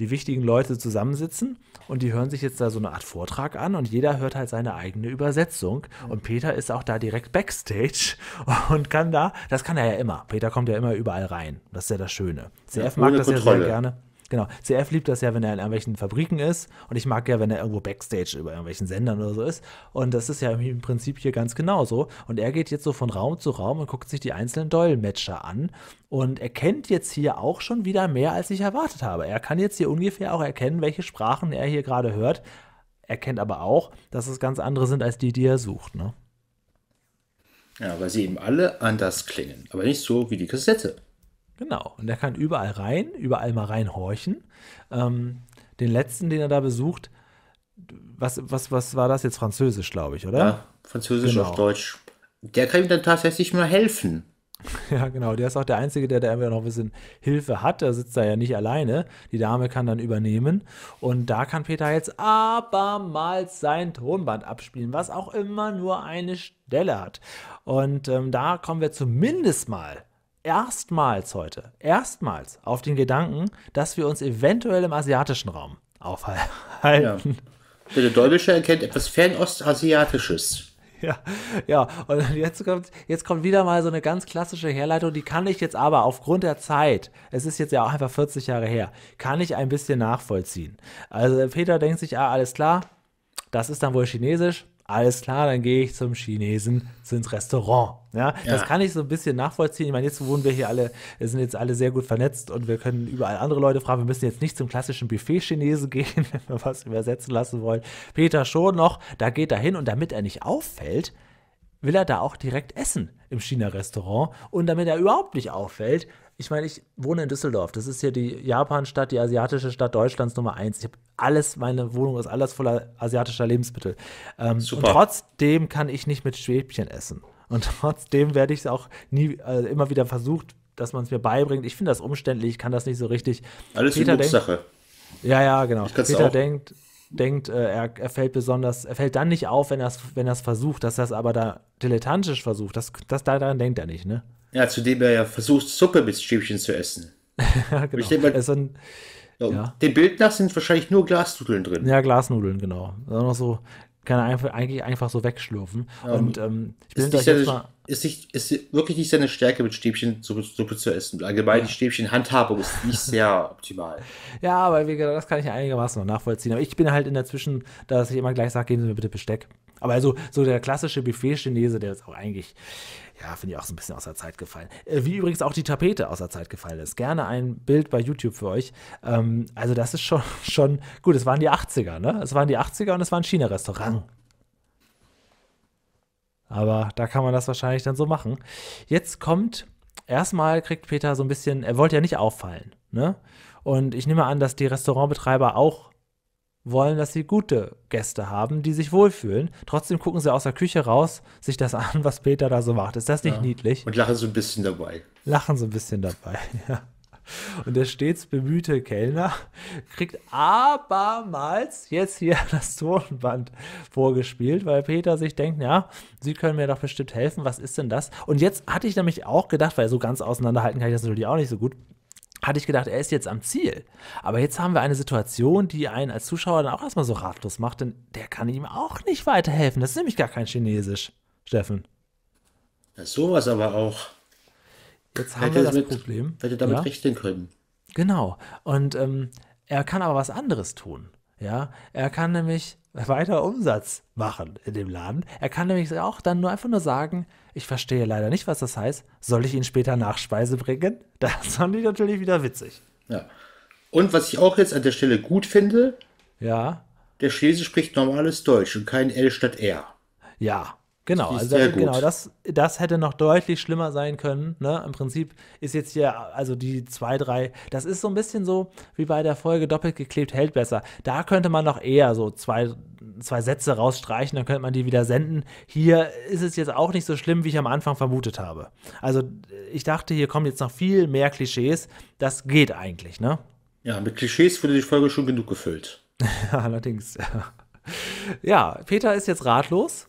die wichtigen Leute zusammensitzen und die hören sich jetzt da so eine Art Vortrag an und jeder hört halt seine eigene Übersetzung. Mhm. Und Peter ist auch da direkt backstage und kann da, das kann er ja immer. Peter kommt ja immer überall rein. Das ist ja das Schöne. CF ja, mag das Kontrolle. ja sehr gerne. Genau. CF liebt das ja, wenn er in irgendwelchen Fabriken ist. Und ich mag ja, wenn er irgendwo Backstage über irgendwelchen Sendern oder so ist. Und das ist ja im Prinzip hier ganz genauso. Und er geht jetzt so von Raum zu Raum und guckt sich die einzelnen Dolmetscher an. Und er kennt jetzt hier auch schon wieder mehr, als ich erwartet habe. Er kann jetzt hier ungefähr auch erkennen, welche Sprachen er hier gerade hört. Er kennt aber auch, dass es ganz andere sind als die, die er sucht. Ne? Ja, weil sie eben alle anders klingen. Aber nicht so wie die Kassette. Genau. Und er kann überall rein, überall mal reinhorchen. Ähm, den letzten, den er da besucht, was, was, was war das jetzt? Französisch, glaube ich, oder? Ja, Französisch genau. auf Deutsch. Der kann ihm dann tatsächlich mal helfen. Ja, genau. Der ist auch der Einzige, der da immer noch ein bisschen Hilfe hat. Der sitzt da ja nicht alleine. Die Dame kann dann übernehmen. Und da kann Peter jetzt abermals sein Tonband abspielen, was auch immer nur eine Stelle hat. Und ähm, da kommen wir zumindest mal erstmals heute, erstmals auf den Gedanken, dass wir uns eventuell im asiatischen Raum aufhalten. Ja. Der Deutsche erkennt etwas Fernostasiatisches. Ja, ja, und jetzt kommt, jetzt kommt wieder mal so eine ganz klassische Herleitung, die kann ich jetzt aber aufgrund der Zeit, es ist jetzt ja auch einfach 40 Jahre her, kann ich ein bisschen nachvollziehen. Also Peter denkt sich, ah, alles klar, das ist dann wohl Chinesisch, alles klar, dann gehe ich zum Chinesen, ins Restaurant. Ja, ja, das kann ich so ein bisschen nachvollziehen. Ich meine, jetzt wohnen wir hier alle, wir sind jetzt alle sehr gut vernetzt und wir können überall andere Leute fragen. Wir müssen jetzt nicht zum klassischen Buffet-Chinesen gehen, wenn wir was übersetzen lassen wollen. Peter schon noch, da geht er hin und damit er nicht auffällt, will er da auch direkt essen im China-Restaurant. Und damit er überhaupt nicht auffällt, ich meine, ich wohne in Düsseldorf. Das ist hier die Japanstadt, die asiatische Stadt Deutschlands Nummer eins. Ich habe alles, meine Wohnung ist alles voller asiatischer Lebensmittel. Ähm, Super. Und trotzdem kann ich nicht mit Schwäbchen essen. Und trotzdem werde ich es auch nie, äh, immer wieder versucht, dass man es mir beibringt. Ich finde das umständlich, ich kann das nicht so richtig. Alles Peter denkt, Sache. Ja, ja, genau. Peter auch. denkt, denkt äh, er, er, fällt besonders, er fällt dann nicht auf, wenn er es wenn versucht, dass er es aber da dilettantisch versucht. Das, das daran denkt er nicht, ne? Ja, zudem er ja versucht, Suppe mit Stäbchen zu essen. ja, genau. Ich denke mal, so ja, ja. Dem Bild nach sind wahrscheinlich nur Glasnudeln drin. Ja, Glasnudeln, genau. Noch so, kann er einfach, eigentlich einfach so wegschlürfen. Ja, ähm, und ähm, ich bin nicht seine, mal, ist, nicht, ist wirklich nicht seine Stärke, mit Stäbchen Suppe, Suppe zu essen. Allgemein ja. die Stäbchenhandhabung ist nicht sehr optimal. Ja, aber wie gesagt, das kann ich einigermaßen noch nachvollziehen. Aber ich bin halt in der Zwischen, dass ich immer gleich sage, geben Sie mir bitte Besteck. Aber also so der klassische Buffet-Chinese, der ist auch eigentlich ja, finde ich auch so ein bisschen aus der Zeit gefallen. Äh, wie übrigens auch die Tapete aus der Zeit gefallen ist. Gerne ein Bild bei YouTube für euch. Ähm, also das ist schon, schon gut. Es waren die 80er, ne? Es waren die 80er und es war ein China-Restaurant. Aber da kann man das wahrscheinlich dann so machen. Jetzt kommt, erstmal kriegt Peter so ein bisschen, er wollte ja nicht auffallen, ne? Und ich nehme an, dass die Restaurantbetreiber auch wollen, dass sie gute Gäste haben, die sich wohlfühlen. Trotzdem gucken sie aus der Küche raus, sich das an, was Peter da so macht. Ist das nicht ja. niedlich? Und lachen so ein bisschen dabei. Lachen so ein bisschen dabei, ja. Und der stets bemühte Kellner kriegt abermals jetzt hier das Tonband vorgespielt, weil Peter sich denkt, ja, Sie können mir doch bestimmt helfen, was ist denn das? Und jetzt hatte ich nämlich auch gedacht, weil so ganz auseinanderhalten kann ich das natürlich auch nicht so gut, hatte ich gedacht, er ist jetzt am Ziel. Aber jetzt haben wir eine Situation, die einen als Zuschauer dann auch erstmal so ratlos macht, denn der kann ihm auch nicht weiterhelfen. Das ist nämlich gar kein Chinesisch, Steffen. Das sowas aber auch. Jetzt haben hätte wir das mit, Problem. Hätte damit ja? rechnen können. Genau. Und ähm, er kann aber was anderes tun. Ja, er kann nämlich weiter Umsatz machen in dem Laden. Er kann nämlich auch dann nur einfach nur sagen, ich verstehe leider nicht, was das heißt. Soll ich ihn später Nachspeise bringen? Das fand ich natürlich wieder witzig. Ja. Und was ich auch jetzt an der Stelle gut finde, ja. der Schlese spricht normales Deutsch und kein L statt R. Ja, Genau, also das, genau, das, das hätte noch deutlich schlimmer sein können. Ne? Im Prinzip ist jetzt hier, also die zwei, drei, das ist so ein bisschen so wie bei der Folge Doppelt geklebt hält besser. Da könnte man noch eher so zwei, zwei Sätze rausstreichen, dann könnte man die wieder senden. Hier ist es jetzt auch nicht so schlimm, wie ich am Anfang vermutet habe. Also ich dachte, hier kommen jetzt noch viel mehr Klischees. Das geht eigentlich, ne? Ja, mit Klischees wurde die Folge schon genug gefüllt. Allerdings. Ja, Peter ist jetzt ratlos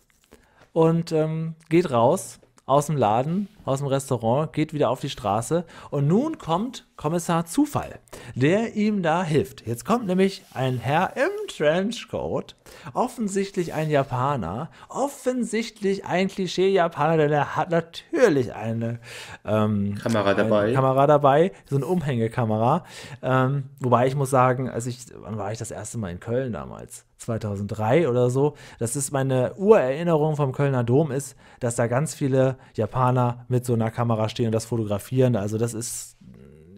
und ähm, geht raus aus dem Laden, aus dem Restaurant, geht wieder auf die Straße und nun kommt Kommissar Zufall, der ihm da hilft. Jetzt kommt nämlich ein Herr im Trenchcoat, offensichtlich ein Japaner, offensichtlich ein Klischee-Japaner, denn er hat natürlich eine ähm, Kamera dabei. Eine Kamera dabei, so eine Umhängekamera. Ähm, wobei ich muss sagen, als ich, wann war ich das erste Mal in Köln damals? 2003 oder so. Das ist meine Urerinnerung vom Kölner Dom ist, dass da ganz viele Japaner mit so einer Kamera stehen und das fotografieren. Also das ist,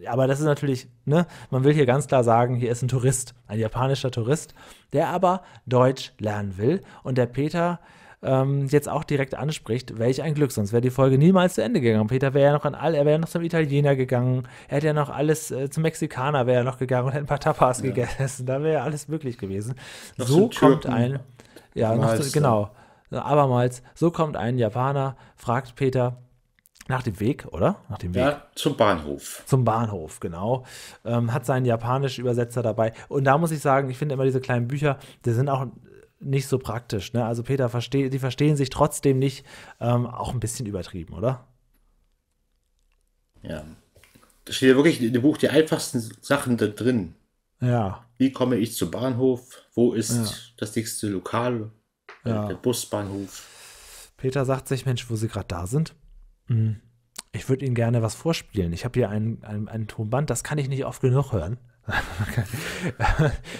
aber das ist natürlich, ne, man will hier ganz klar sagen, hier ist ein Tourist, ein japanischer Tourist, der aber Deutsch lernen will. Und der Peter, äh, ähm, jetzt auch direkt anspricht, welch ein Glück, sonst wäre die Folge niemals zu Ende gegangen. Peter wäre ja noch an all, er wäre ja noch zum Italiener gegangen, er hätte ja noch alles äh, zum Mexikaner wäre ja noch gegangen und hätte ein paar Tapas ja. gegessen, da wäre ja alles möglich gewesen. Noch so kommt ein, ja, noch, genau, abermals, so kommt ein Japaner, fragt Peter, nach dem Weg, oder? Nach dem Weg. Ja, zum Bahnhof. Zum Bahnhof, genau. Ähm, hat seinen japanischen Übersetzer dabei. Und da muss ich sagen, ich finde immer diese kleinen Bücher, die sind auch nicht so praktisch. Ne? Also Peter, versteh, die verstehen sich trotzdem nicht, ähm, auch ein bisschen übertrieben, oder? Ja. Da steht ja wirklich in dem Buch die einfachsten Sachen da drin. Ja. Wie komme ich zum Bahnhof? Wo ist ja. das nächste Lokal? Ja. Der Busbahnhof. Peter sagt sich, Mensch, wo sie gerade da sind. Hm, ich würde Ihnen gerne was vorspielen. Ich habe hier einen ein Tonband, das kann ich nicht oft genug hören.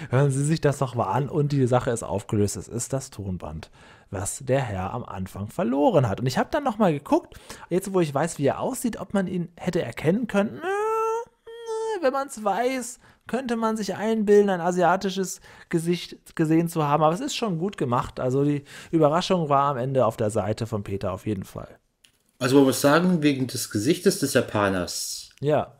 Hören Sie sich das doch mal an und die Sache ist aufgelöst. Es ist das Tonband, was der Herr am Anfang verloren hat. Und ich habe dann nochmal geguckt, jetzt wo ich weiß, wie er aussieht, ob man ihn hätte erkennen können. Wenn man es weiß, könnte man sich einbilden, ein asiatisches Gesicht gesehen zu haben. Aber es ist schon gut gemacht. Also die Überraschung war am Ende auf der Seite von Peter auf jeden Fall. Also man muss sagen, wegen des Gesichtes des Japaners. Ja.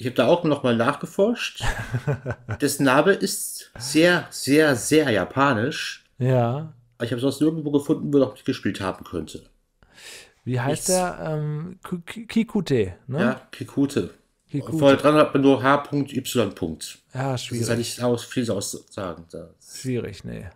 Ich habe da auch nochmal nachgeforscht. das Name ist sehr, sehr, sehr japanisch. Ja. Aber ich habe sonst nirgendwo gefunden, wo er noch nicht gespielt haben könnte. Wie heißt Nichts. der? Ähm, Kikute, ne? Ja, Kikute. Kikute. Vorher dran hat man nur H.Y. Ja, schwierig. Das ist ja halt nicht viel aussagen. Schwierig, nee.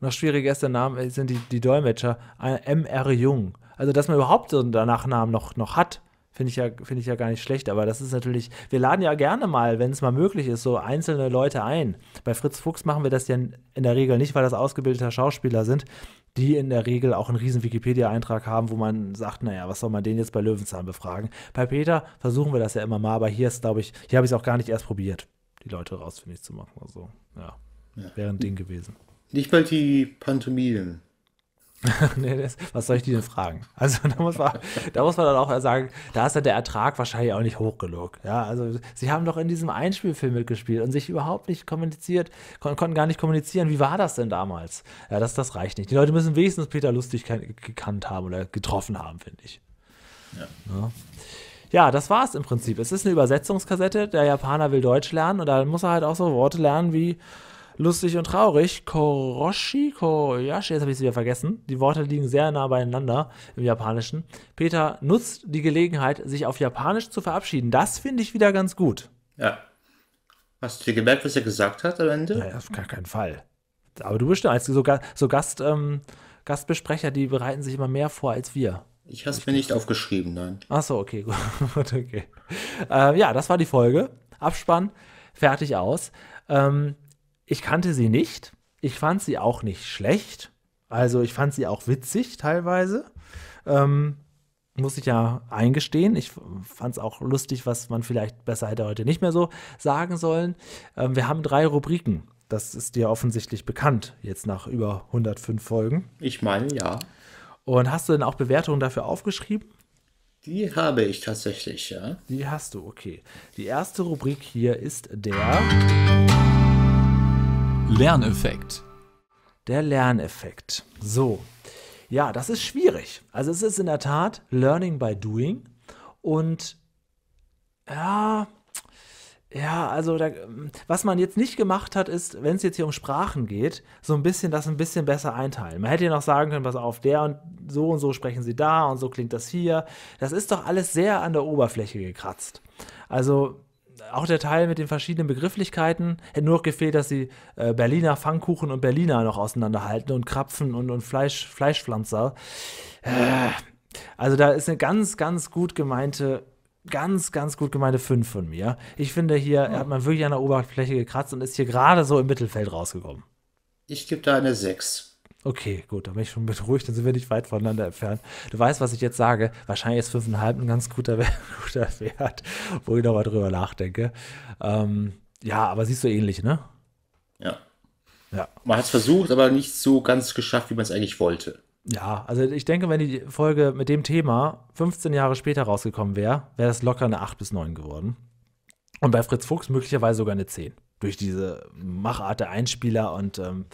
Noch schwieriger ist der Name, äh, sind die, die Dolmetscher. Äh, MR Jung. Also, dass man überhaupt so einen Nachnamen noch, noch hat. Finde ich, ja, find ich ja gar nicht schlecht, aber das ist natürlich, wir laden ja gerne mal, wenn es mal möglich ist, so einzelne Leute ein. Bei Fritz Fuchs machen wir das ja in der Regel nicht, weil das ausgebildete Schauspieler sind, die in der Regel auch einen riesen Wikipedia-Eintrag haben, wo man sagt, naja, was soll man den jetzt bei Löwenzahn befragen? Bei Peter versuchen wir das ja immer mal, aber hier ist, glaube ich, hier habe ich es auch gar nicht erst probiert, die Leute rausfindig zu machen. Also, ja, ja. wäre ein Ding gewesen. Nicht mal die Pantomimen nee, das, was soll ich die denn fragen? Also da muss, man, da muss man dann auch sagen, da ist ja der Ertrag wahrscheinlich auch nicht hoch genug. Ja, also sie haben doch in diesem Einspielfilm mitgespielt und sich überhaupt nicht kommuniziert, kon konnten gar nicht kommunizieren. Wie war das denn damals? Ja, das, das reicht nicht. Die Leute müssen wenigstens Peter Lustig gekannt haben oder getroffen haben, finde ich. Ja. ja. Ja, das war es im Prinzip. Es ist eine Übersetzungskassette. Der Japaner will Deutsch lernen und da muss er halt auch so Worte lernen wie lustig und traurig. Koroshi, Koyashi, jetzt habe ich es wieder vergessen. Die Worte liegen sehr nah beieinander im Japanischen. Peter nutzt die Gelegenheit, sich auf Japanisch zu verabschieden. Das finde ich wieder ganz gut. Ja. Hast du dir gemerkt, was er gesagt hat am Ende? Naja, auf gar keinen Fall. Aber du bist ja als so, so Gast, ähm, Gastbesprecher, die bereiten sich immer mehr vor als wir. Ich habe es mir nicht aufgeschrieben, nein. Ach so, okay, gut. okay. Ähm, ja, das war die Folge. Abspann, fertig aus. Ähm, ich kannte sie nicht. Ich fand sie auch nicht schlecht. Also ich fand sie auch witzig teilweise. Ähm, muss ich ja eingestehen. Ich fand es auch lustig, was man vielleicht besser hätte heute nicht mehr so sagen sollen. Ähm, wir haben drei Rubriken. Das ist dir offensichtlich bekannt, jetzt nach über 105 Folgen. Ich meine, ja. Und hast du denn auch Bewertungen dafür aufgeschrieben? Die habe ich tatsächlich, ja. Die hast du, okay. Die erste Rubrik hier ist der. Lerneffekt. Der Lerneffekt. So. Ja, das ist schwierig. Also es ist in der Tat Learning by Doing. Und ja, ja, also da, was man jetzt nicht gemacht hat, ist, wenn es jetzt hier um Sprachen geht, so ein bisschen das ein bisschen besser einteilen. Man hätte ja noch sagen können, pass auf, der und so und so sprechen sie da und so klingt das hier. Das ist doch alles sehr an der Oberfläche gekratzt. Also auch der Teil mit den verschiedenen Begrifflichkeiten. Hätte nur noch gefehlt, dass sie äh, Berliner Pfannkuchen und Berliner noch auseinanderhalten und Krapfen und, und Fleisch, Fleischpflanzer. Äh, also da ist eine ganz, ganz gut gemeinte, ganz, ganz gut gemeinte 5 von mir. Ich finde hier, er hat man wirklich an der Oberfläche gekratzt und ist hier gerade so im Mittelfeld rausgekommen. Ich gebe da eine 6. Okay, gut, da bin ich schon beruhigt, dann sind wir nicht weit voneinander entfernt. Du weißt, was ich jetzt sage. Wahrscheinlich ist 5,5 ein ganz guter, guter Wert, wo ich nochmal drüber nachdenke. Ähm, ja, aber siehst du ähnlich, ne? Ja. ja. Man hat es versucht, aber nicht so ganz geschafft, wie man es eigentlich wollte. Ja, also ich denke, wenn die Folge mit dem Thema 15 Jahre später rausgekommen wäre, wäre das locker eine 8 bis 9 geworden. Und bei Fritz Fuchs möglicherweise sogar eine 10. Durch diese Machart der Einspieler und ähm,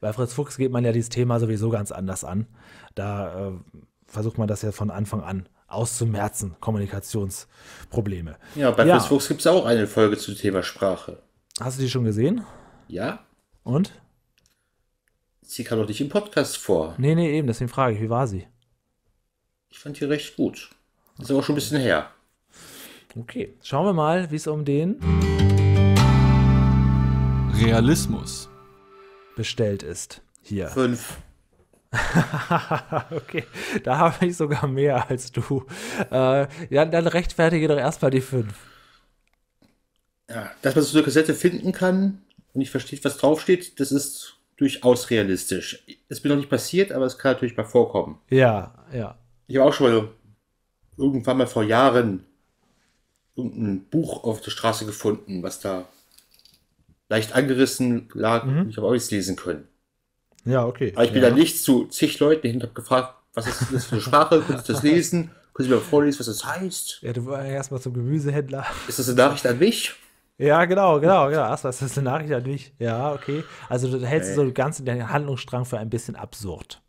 bei Fritz Fuchs geht man ja dieses Thema sowieso ganz anders an. Da äh, versucht man das ja von Anfang an auszumerzen, Kommunikationsprobleme. Ja, bei ja. Fritz Fuchs gibt es auch eine Folge zum Thema Sprache. Hast du die schon gesehen? Ja. Und? Sie kam doch nicht im Podcast vor. Nee, nee, eben, deswegen frage ich, wie war sie? Ich fand die recht gut. Ist aber schon ein bisschen her. Okay, schauen wir mal, wie es um den Realismus bestellt ist. Hier. Fünf. okay, da habe ich sogar mehr als du. Äh, ja, dann rechtfertige doch erstmal die fünf. Ja, dass man so eine Kassette finden kann und nicht versteht, was draufsteht, das ist durchaus realistisch. Es bin noch nicht passiert, aber es kann natürlich mal vorkommen. Ja, ja. Ich habe auch schon mal irgendwann mal vor Jahren irgendein Buch auf der Straße gefunden, was da leicht angerissen lag. Mhm. Ich habe auch nichts lesen können. Ja, okay. Aber ich bin ja. dann nicht zu zig Leuten hin und habe gefragt, was ist das für eine Sprache? Kannst du das lesen? Kannst du mir vorlesen, was das heißt? Ja, du warst erstmal zum Gemüsehändler. Ist das eine Nachricht an mich? Ja, genau, genau, genau. Achso, das ist eine Nachricht an mich. Ja, okay. Also du hältst hey. so ganz den Handlungsstrang für ein bisschen absurd.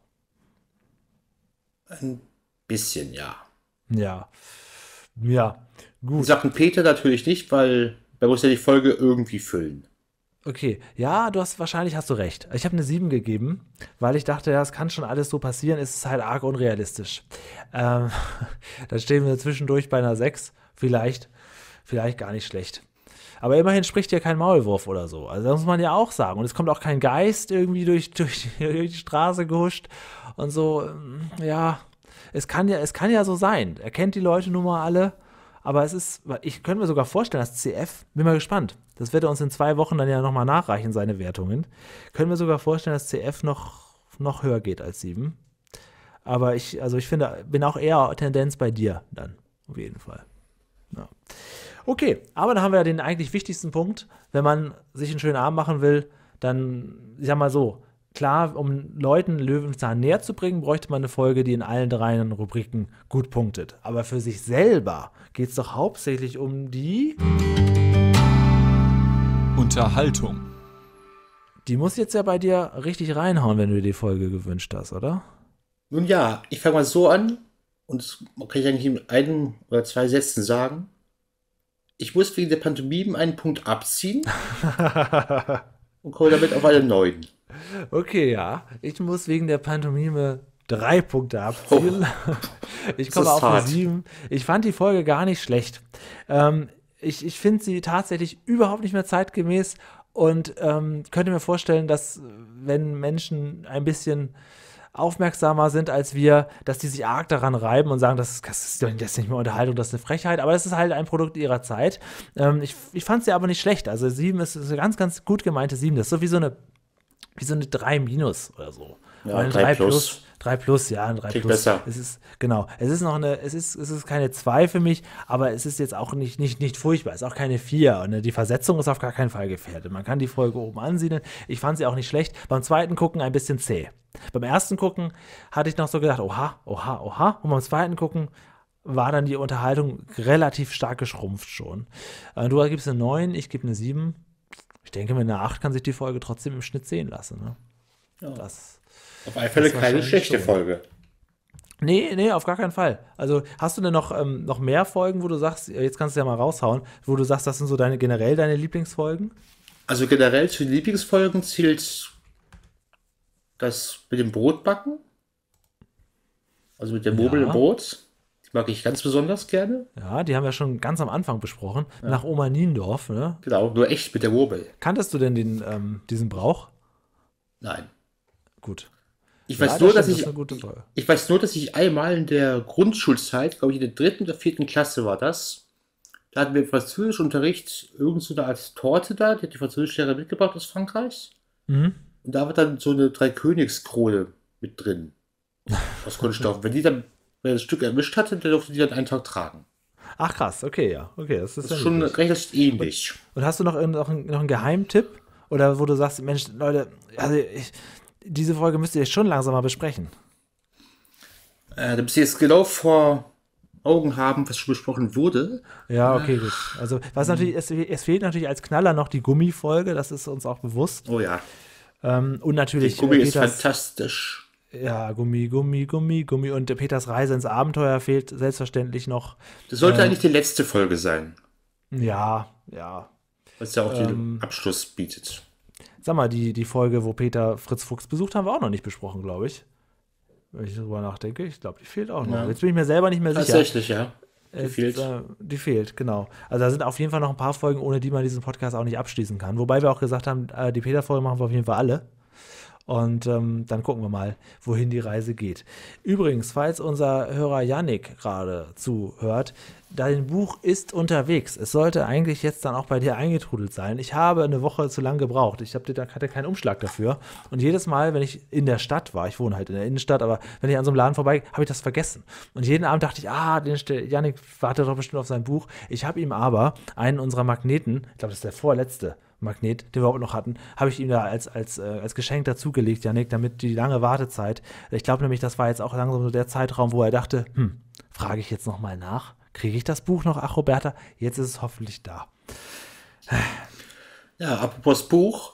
Ein bisschen, ja. Ja. Ja, gut. In Sachen Peter natürlich nicht, weil da muss ja die Folge irgendwie füllen. Okay, ja, du hast wahrscheinlich hast du recht. Ich habe eine 7 gegeben, weil ich dachte, ja, es kann schon alles so passieren, es ist halt arg unrealistisch. Ähm, dann stehen wir zwischendurch bei einer 6, vielleicht, vielleicht gar nicht schlecht. Aber immerhin spricht ja kein Maulwurf oder so. Also das muss man ja auch sagen. Und es kommt auch kein Geist irgendwie durch, durch, durch die Straße gehuscht und so. Ähm, ja, es kann ja, es kann ja so sein. Er kennt die Leute nun mal alle aber es ist, ich könnte mir sogar vorstellen, dass CF, bin mal gespannt, das wird er uns in zwei Wochen dann ja nochmal nachreichen, seine Wertungen. Können wir sogar vorstellen, dass CF noch, noch höher geht als 7. Aber ich, also ich finde, bin auch eher Tendenz bei dir dann, auf jeden Fall. Ja. Okay, aber da haben wir ja den eigentlich wichtigsten Punkt. Wenn man sich einen schönen Abend machen will, dann, ich sag mal so, Klar, um Leuten Löwenzahn näher zu bringen, bräuchte man eine Folge, die in allen drei Rubriken gut punktet. Aber für sich selber geht es doch hauptsächlich um die Unterhaltung. Die muss jetzt ja bei dir richtig reinhauen, wenn du dir die Folge gewünscht hast, oder? Nun ja, ich fange mal so an und das kann ich eigentlich in einem oder zwei Sätzen sagen. Ich muss wegen der Pantomimen einen Punkt abziehen und komme damit auf alle neun. Okay, ja. Ich muss wegen der Pantomime drei Punkte abziehen. Oh, ich komme auf eine sieben. Ich fand die Folge gar nicht schlecht. Ähm, ich ich finde sie tatsächlich überhaupt nicht mehr zeitgemäß und ähm, könnte mir vorstellen, dass wenn Menschen ein bisschen aufmerksamer sind als wir, dass die sich arg daran reiben und sagen, das ist, das ist, das ist nicht mehr Unterhaltung, das ist eine Frechheit, aber es ist halt ein Produkt ihrer Zeit. Ähm, ich ich fand sie aber nicht schlecht. Also sieben ist, ist eine ganz, ganz gut gemeinte sieben. Das ist so wie so eine wie so eine 3 minus oder so. Ja, eine 3, 3 plus. plus. 3 plus, ja, ein 3 Klingt plus. Besser. Es ist, genau. Es ist noch eine, es ist, es ist keine 2 für mich, aber es ist jetzt auch nicht, nicht, nicht furchtbar. Es ist auch keine 4. Und äh, die Versetzung ist auf gar keinen Fall gefährdet. Man kann die Folge oben ansiedeln. Ich fand sie auch nicht schlecht. Beim zweiten Gucken ein bisschen zäh. Beim ersten Gucken hatte ich noch so gedacht, oha, oha, oha. Und beim zweiten Gucken war dann die Unterhaltung relativ stark geschrumpft schon. Äh, du gibst eine 9, ich gebe eine 7 ich denke, mit einer 8 kann sich die Folge trotzdem im Schnitt sehen lassen. Ne? Ja. Das, Auf alle Fälle keine schlechte so. Folge. Nee, nee, auf gar keinen Fall. Also hast du denn noch, ähm, noch mehr Folgen, wo du sagst, äh, jetzt kannst du ja mal raushauen, wo du sagst, das sind so deine generell deine Lieblingsfolgen? Also generell zu den Lieblingsfolgen zählt das mit dem Brotbacken. Also mit der Mobile ja. Brot mag ich ganz besonders gerne. Ja, die haben wir schon ganz am Anfang besprochen. Ja. Nach Oma Niendorf, ne? Genau, nur echt mit der Wurbel. Kanntest du denn den, ähm, diesen Brauch? Nein. Gut. Ich weiß, ja, nur, dass ich, ich, weiß nur, dass ich einmal in der Grundschulzeit, glaube ich, in der dritten oder vierten Klasse war das, da hatten wir im Unterricht irgend so eine Art Torte da, die hat die Französischlehrerin mitgebracht aus Frankreich. Mhm. Und da war dann so eine Dreikönigskrone mit drin. Aus Kunststoff. Wenn die dann wenn er das Stück erwischt hatte, der durfte die dann einen Tag tragen. Ach krass, okay, ja. Okay, das ist, das ist schon recht ähnlich. Und, und, hast du noch, noch, noch einen Geheimtipp? Oder wo du sagst, Mensch, Leute, also ich, diese Folge müsst ihr schon langsam mal besprechen. Äh, da müsst ihr jetzt genau vor Augen haben, was schon besprochen wurde. Ja, okay, gut. Also, was hm. natürlich, es, es fehlt natürlich als Knaller noch die Gummifolge, das ist uns auch bewusst. Oh ja. Ähm, und natürlich. Die Gummi äh, ist das, fantastisch. Ja, Gummi, Gummi, Gummi, Gummi. Und Peters Reise ins Abenteuer fehlt selbstverständlich noch. Das sollte äh, eigentlich die letzte Folge sein. Ja, ja. Was ja auch ähm, den Abschluss bietet. Sag mal, die, die Folge, wo Peter Fritz Fuchs besucht, haben wir auch noch nicht besprochen, glaube ich. Wenn ich darüber nachdenke, ich glaube, die fehlt auch noch. Ja. Jetzt bin ich mir selber nicht mehr sicher. Tatsächlich, ja. Die es, fehlt. Äh, die fehlt, genau. Also da sind auf jeden Fall noch ein paar Folgen, ohne die man diesen Podcast auch nicht abschließen kann. Wobei wir auch gesagt haben, äh, die Peter-Folge machen wir auf jeden Fall alle. Und ähm, dann gucken wir mal, wohin die Reise geht. Übrigens, falls unser Hörer Yannick gerade zuhört, dein Buch ist unterwegs. Es sollte eigentlich jetzt dann auch bei dir eingetrudelt sein. Ich habe eine Woche zu lang gebraucht. Ich dir, hatte keinen Umschlag dafür. Und jedes Mal, wenn ich in der Stadt war, ich wohne halt in der Innenstadt, aber wenn ich an so einem Laden vorbei, habe ich das vergessen. Und jeden Abend dachte ich, ah, den Janik wartet doch bestimmt auf sein Buch. Ich habe ihm aber einen unserer Magneten, ich glaube, das ist der vorletzte, Magnet, den wir überhaupt noch hatten, habe ich ihm da als, als, äh, als Geschenk dazugelegt, Janik, damit die lange Wartezeit. Ich glaube nämlich, das war jetzt auch langsam so der Zeitraum, wo er dachte, hm, frage ich jetzt nochmal nach, kriege ich das Buch noch, ach Roberta, jetzt ist es hoffentlich da. Ja, apropos Buch.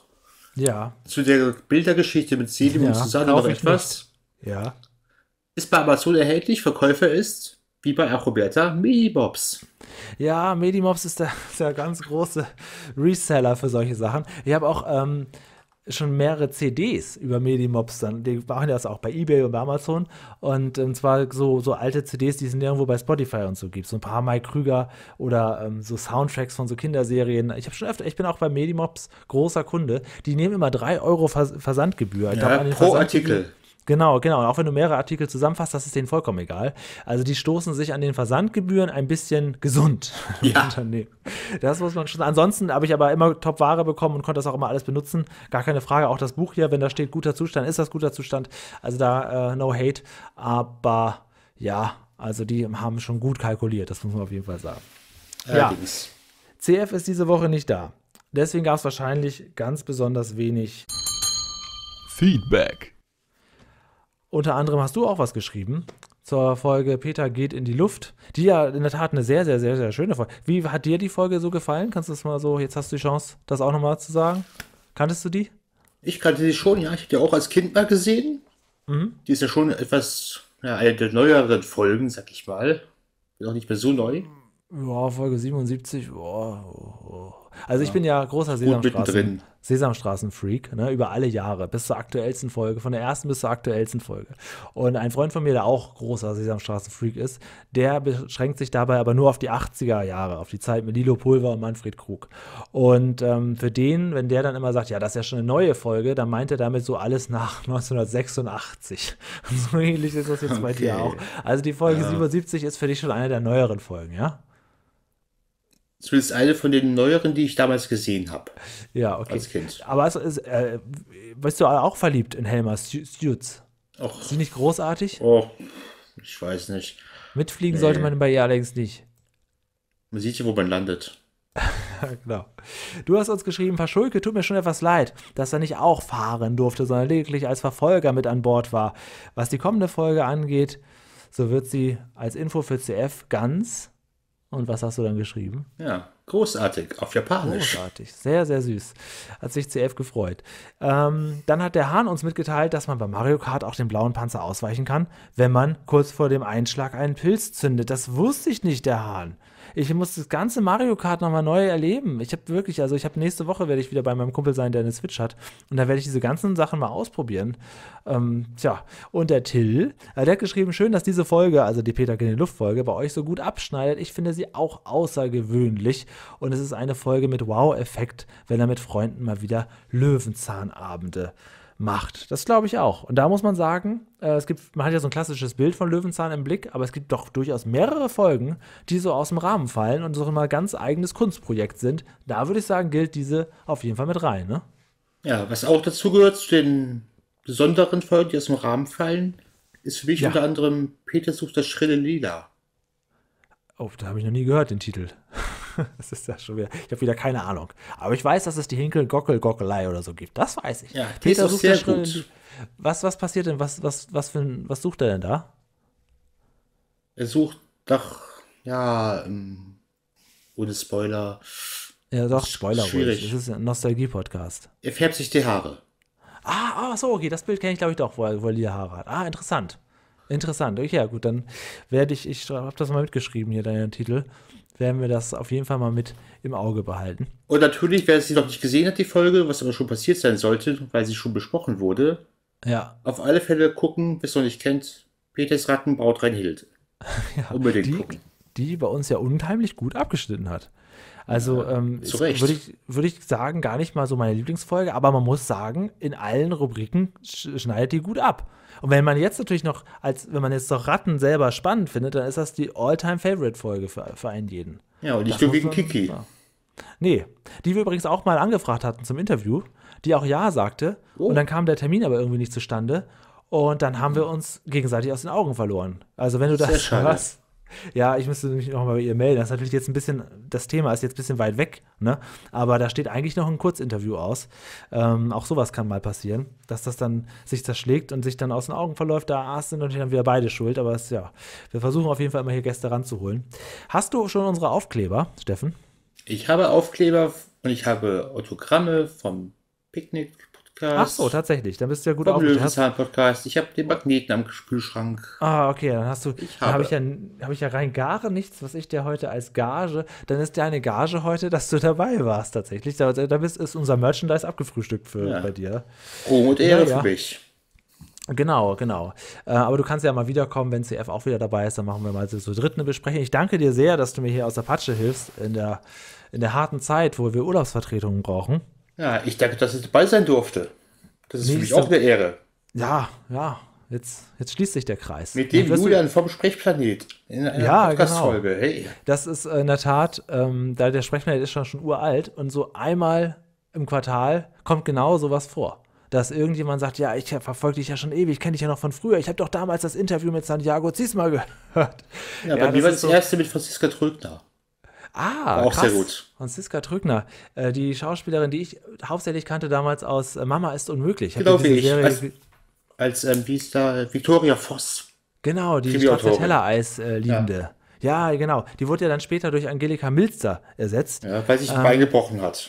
Ja. Zu der Bildergeschichte mit Selim ja, und Susanne noch etwas. Nicht. Ja. Ist bei Amazon erhältlich, Verkäufer ist wie bei Roberta Medibobs. Ja, Medibobs ist der, der ganz große Reseller für solche Sachen. Ich habe auch ähm, schon mehrere CDs über Medibobs dann. Die machen das auch bei Ebay und bei Amazon. Und, und ähm, zwar so, so alte CDs, die es nirgendwo bei Spotify und so gibt. So ein paar Mike Krüger oder ähm, so Soundtracks von so Kinderserien. Ich habe schon öfter, ich bin auch bei Medibobs großer Kunde. Die nehmen immer 3 Euro Vers Versandgebühr. Ja, pro Versand Artikel. Genau, genau. Und auch wenn du mehrere Artikel zusammenfasst, das ist denen vollkommen egal. Also die stoßen sich an den Versandgebühren ein bisschen gesund ja. Das muss man schon. Ansonsten habe ich aber immer Top-Ware bekommen und konnte das auch immer alles benutzen. Gar keine Frage. Auch das Buch hier, wenn da steht guter Zustand, ist das guter Zustand. Also da äh, no hate. Aber ja, also die haben schon gut kalkuliert. Das muss man auf jeden Fall sagen. Allerdings. Ja. CF ist diese Woche nicht da. Deswegen gab es wahrscheinlich ganz besonders wenig Feedback. Unter anderem hast du auch was geschrieben zur Folge Peter geht in die Luft, die ja in der Tat eine sehr, sehr, sehr, sehr schöne Folge. Wie hat dir die Folge so gefallen? Kannst du das mal so, jetzt hast du die Chance, das auch nochmal zu sagen. Kanntest du die? Ich kannte die schon, ja. Ich habe die auch als Kind mal gesehen. Mhm. Die ist ja schon etwas, ja, eine der neueren Folgen, sag ich mal. Ist auch nicht mehr so neu. Ja, Folge 77, oh, oh, oh. Also ja. ich bin ja großer Sesamstraßen, Sesamstraßen-Freak, ne, über alle Jahre, bis zur aktuellsten Folge, von der ersten bis zur aktuellsten Folge. Und ein Freund von mir, der auch großer Sesamstraßen-Freak ist, der beschränkt sich dabei aber nur auf die 80er Jahre, auf die Zeit mit Lilo Pulver und Manfred Krug. Und ähm, für den, wenn der dann immer sagt, ja, das ist ja schon eine neue Folge, dann meint er damit so alles nach 1986. so ähnlich ist das jetzt okay. bei dir auch. Also die Folge ja. 77 ist für dich schon eine der neueren Folgen, ja? Zumindest eine von den neueren, die ich damals gesehen habe. Ja, okay. Als Kind. Aber es, es, äh, bist du auch verliebt in Helmer Stutz? Och. Ist sie nicht großartig? Oh, ich weiß nicht. Mitfliegen nee. sollte man bei ihr allerdings nicht. Man sieht ja, wo man landet. genau. Du hast uns geschrieben, Verschulke, tut mir schon etwas leid, dass er nicht auch fahren durfte, sondern lediglich als Verfolger mit an Bord war. Was die kommende Folge angeht, so wird sie als Info für CF ganz und was hast du dann geschrieben? Ja, großartig, auf Japanisch. Großartig, sehr, sehr süß. Hat sich CF gefreut. Ähm, dann hat der Hahn uns mitgeteilt, dass man bei Mario Kart auch den blauen Panzer ausweichen kann, wenn man kurz vor dem Einschlag einen Pilz zündet. Das wusste ich nicht, der Hahn ich muss das ganze Mario Kart nochmal neu erleben. Ich habe wirklich, also ich habe nächste Woche werde ich wieder bei meinem Kumpel sein, der eine Switch hat. Und da werde ich diese ganzen Sachen mal ausprobieren. Ähm, tja, und der Till, äh, der hat geschrieben, schön, dass diese Folge, also die Peter in Luft-Folge, bei euch so gut abschneidet. Ich finde sie auch außergewöhnlich. Und es ist eine Folge mit Wow-Effekt, wenn er mit Freunden mal wieder Löwenzahnabende macht. Das glaube ich auch. Und da muss man sagen, äh, es gibt, man hat ja so ein klassisches Bild von Löwenzahn im Blick, aber es gibt doch durchaus mehrere Folgen, die so aus dem Rahmen fallen und so mal ganz eigenes Kunstprojekt sind. Da würde ich sagen, gilt diese auf jeden Fall mit rein. Ne? Ja, was auch dazu gehört zu den besonderen Folgen, die aus dem Rahmen fallen, ist für mich ja. unter anderem Peter sucht das schrille Lila. Oh, da habe ich noch nie gehört, den Titel. Das ist ja schon wieder, ich habe wieder keine Ahnung. Aber ich weiß, dass es die Hinkel-Gockel-Gockelei oder so gibt. Das weiß ich. Ja, die Peter ist sehr gut. Was, was passiert denn? Was, was, was, für, ein, was sucht er denn da? Er sucht doch, ja, um, ähm, ohne Spoiler. Ja, doch, Spoiler. Schwierig. Ruhig. Das ist ein Nostalgie-Podcast. Er färbt sich die Haare. Ah, ah, so, okay, das Bild kenne ich, glaube ich, doch, wo er die Haare hat. Ah, interessant. Interessant. Okay, ja, gut, dann werde ich, ich habe das mal mitgeschrieben hier, deinen Titel werden wir das auf jeden Fall mal mit im Auge behalten. Und natürlich, wer sie noch nicht gesehen hat, die Folge, was aber schon passiert sein sollte, weil sie schon besprochen wurde. Ja. Auf alle Fälle gucken, wer es noch nicht kennt, Peters Rattenbraut Reinhild. ja, Unbedingt die, gucken. Die bei uns ja unheimlich gut abgeschnitten hat. Also ähm, würde ich, würd ich sagen, gar nicht mal so meine Lieblingsfolge, aber man muss sagen, in allen Rubriken schneidet die gut ab. Und wenn man jetzt natürlich noch, als wenn man jetzt noch Ratten selber spannend findet, dann ist das die All-Time-Favorite-Folge für, für einen jeden. Ja, und nicht nur wegen Kiki. Ja. Nee, die wir übrigens auch mal angefragt hatten zum Interview, die auch Ja sagte. Oh. Und dann kam der Termin aber irgendwie nicht zustande. Und dann haben wir uns gegenseitig aus den Augen verloren. Also, wenn du das hörst, ja, ich müsste mich nochmal bei ihr melden. Das ist natürlich jetzt ein bisschen, das Thema ist jetzt ein bisschen weit weg, ne? Aber da steht eigentlich noch ein Kurzinterview aus. Ähm, auch sowas kann mal passieren, dass das dann sich zerschlägt und sich dann aus den Augen verläuft. Da sind natürlich dann wieder beide schuld, aber es, ja, wir versuchen auf jeden Fall immer hier Gäste ranzuholen. Hast du schon unsere Aufkleber, Steffen? Ich habe Aufkleber und ich habe Autogramme vom Picknick Podcast. Ach so, tatsächlich. Dann bist du ja gut aufgestellt. Podcast. Ich habe den Magneten am Kühlschrank. Ah, okay. Dann hast du. Ich habe hab ich, ja, hab ich ja rein gar nichts, was ich dir heute als Gage. Dann ist dir eine Gage heute, dass du dabei warst, tatsächlich. Da, da bist, ist unser Merchandise abgefrühstückt für, ja. bei dir. Ruhm und Ehre naja. für mich. Genau, genau. Äh, aber du kannst ja mal wiederkommen, wenn CF auch wieder dabei ist, dann machen wir mal zu so dritt Besprechung. Ich danke dir sehr, dass du mir hier aus der Patsche hilfst in der, in der harten Zeit, wo wir Urlaubsvertretungen brauchen. Ja, ich danke, dass ich dabei sein durfte. Das ist nee, für mich auch eine Ehre. Ja, ja. Jetzt, jetzt schließt sich der Kreis. Mit dem Julian vom Sprechplanet in einer ja, genau. Podcast-Folge. Genau. Hey. Das ist äh, in der Tat, ähm, da der Sprechplanet ist schon, schon uralt und so einmal im Quartal kommt genau sowas vor dass irgendjemand sagt, ja, ich verfolge dich ja schon ewig, kenne dich ja noch von früher, ich habe doch damals das Interview mit Santiago Ziesmal gehört. Ja, ja bei mir war das so erste mit Franziska Trögner. Ah, auch krass. sehr gut. Franziska Trückner, äh, die Schauspielerin, die ich hauptsächlich kannte damals aus äh, Mama ist unmöglich. Genau wie ich. Serie als, als ähm, wie ist da, Victoria Voss. Genau, die Stracciatella-Eis-Liebende. Äh, ja. Ja, genau. Die wurde ja dann später durch Angelika Milzer ersetzt. Ja, weil sich ähm, Bein gebrochen hat.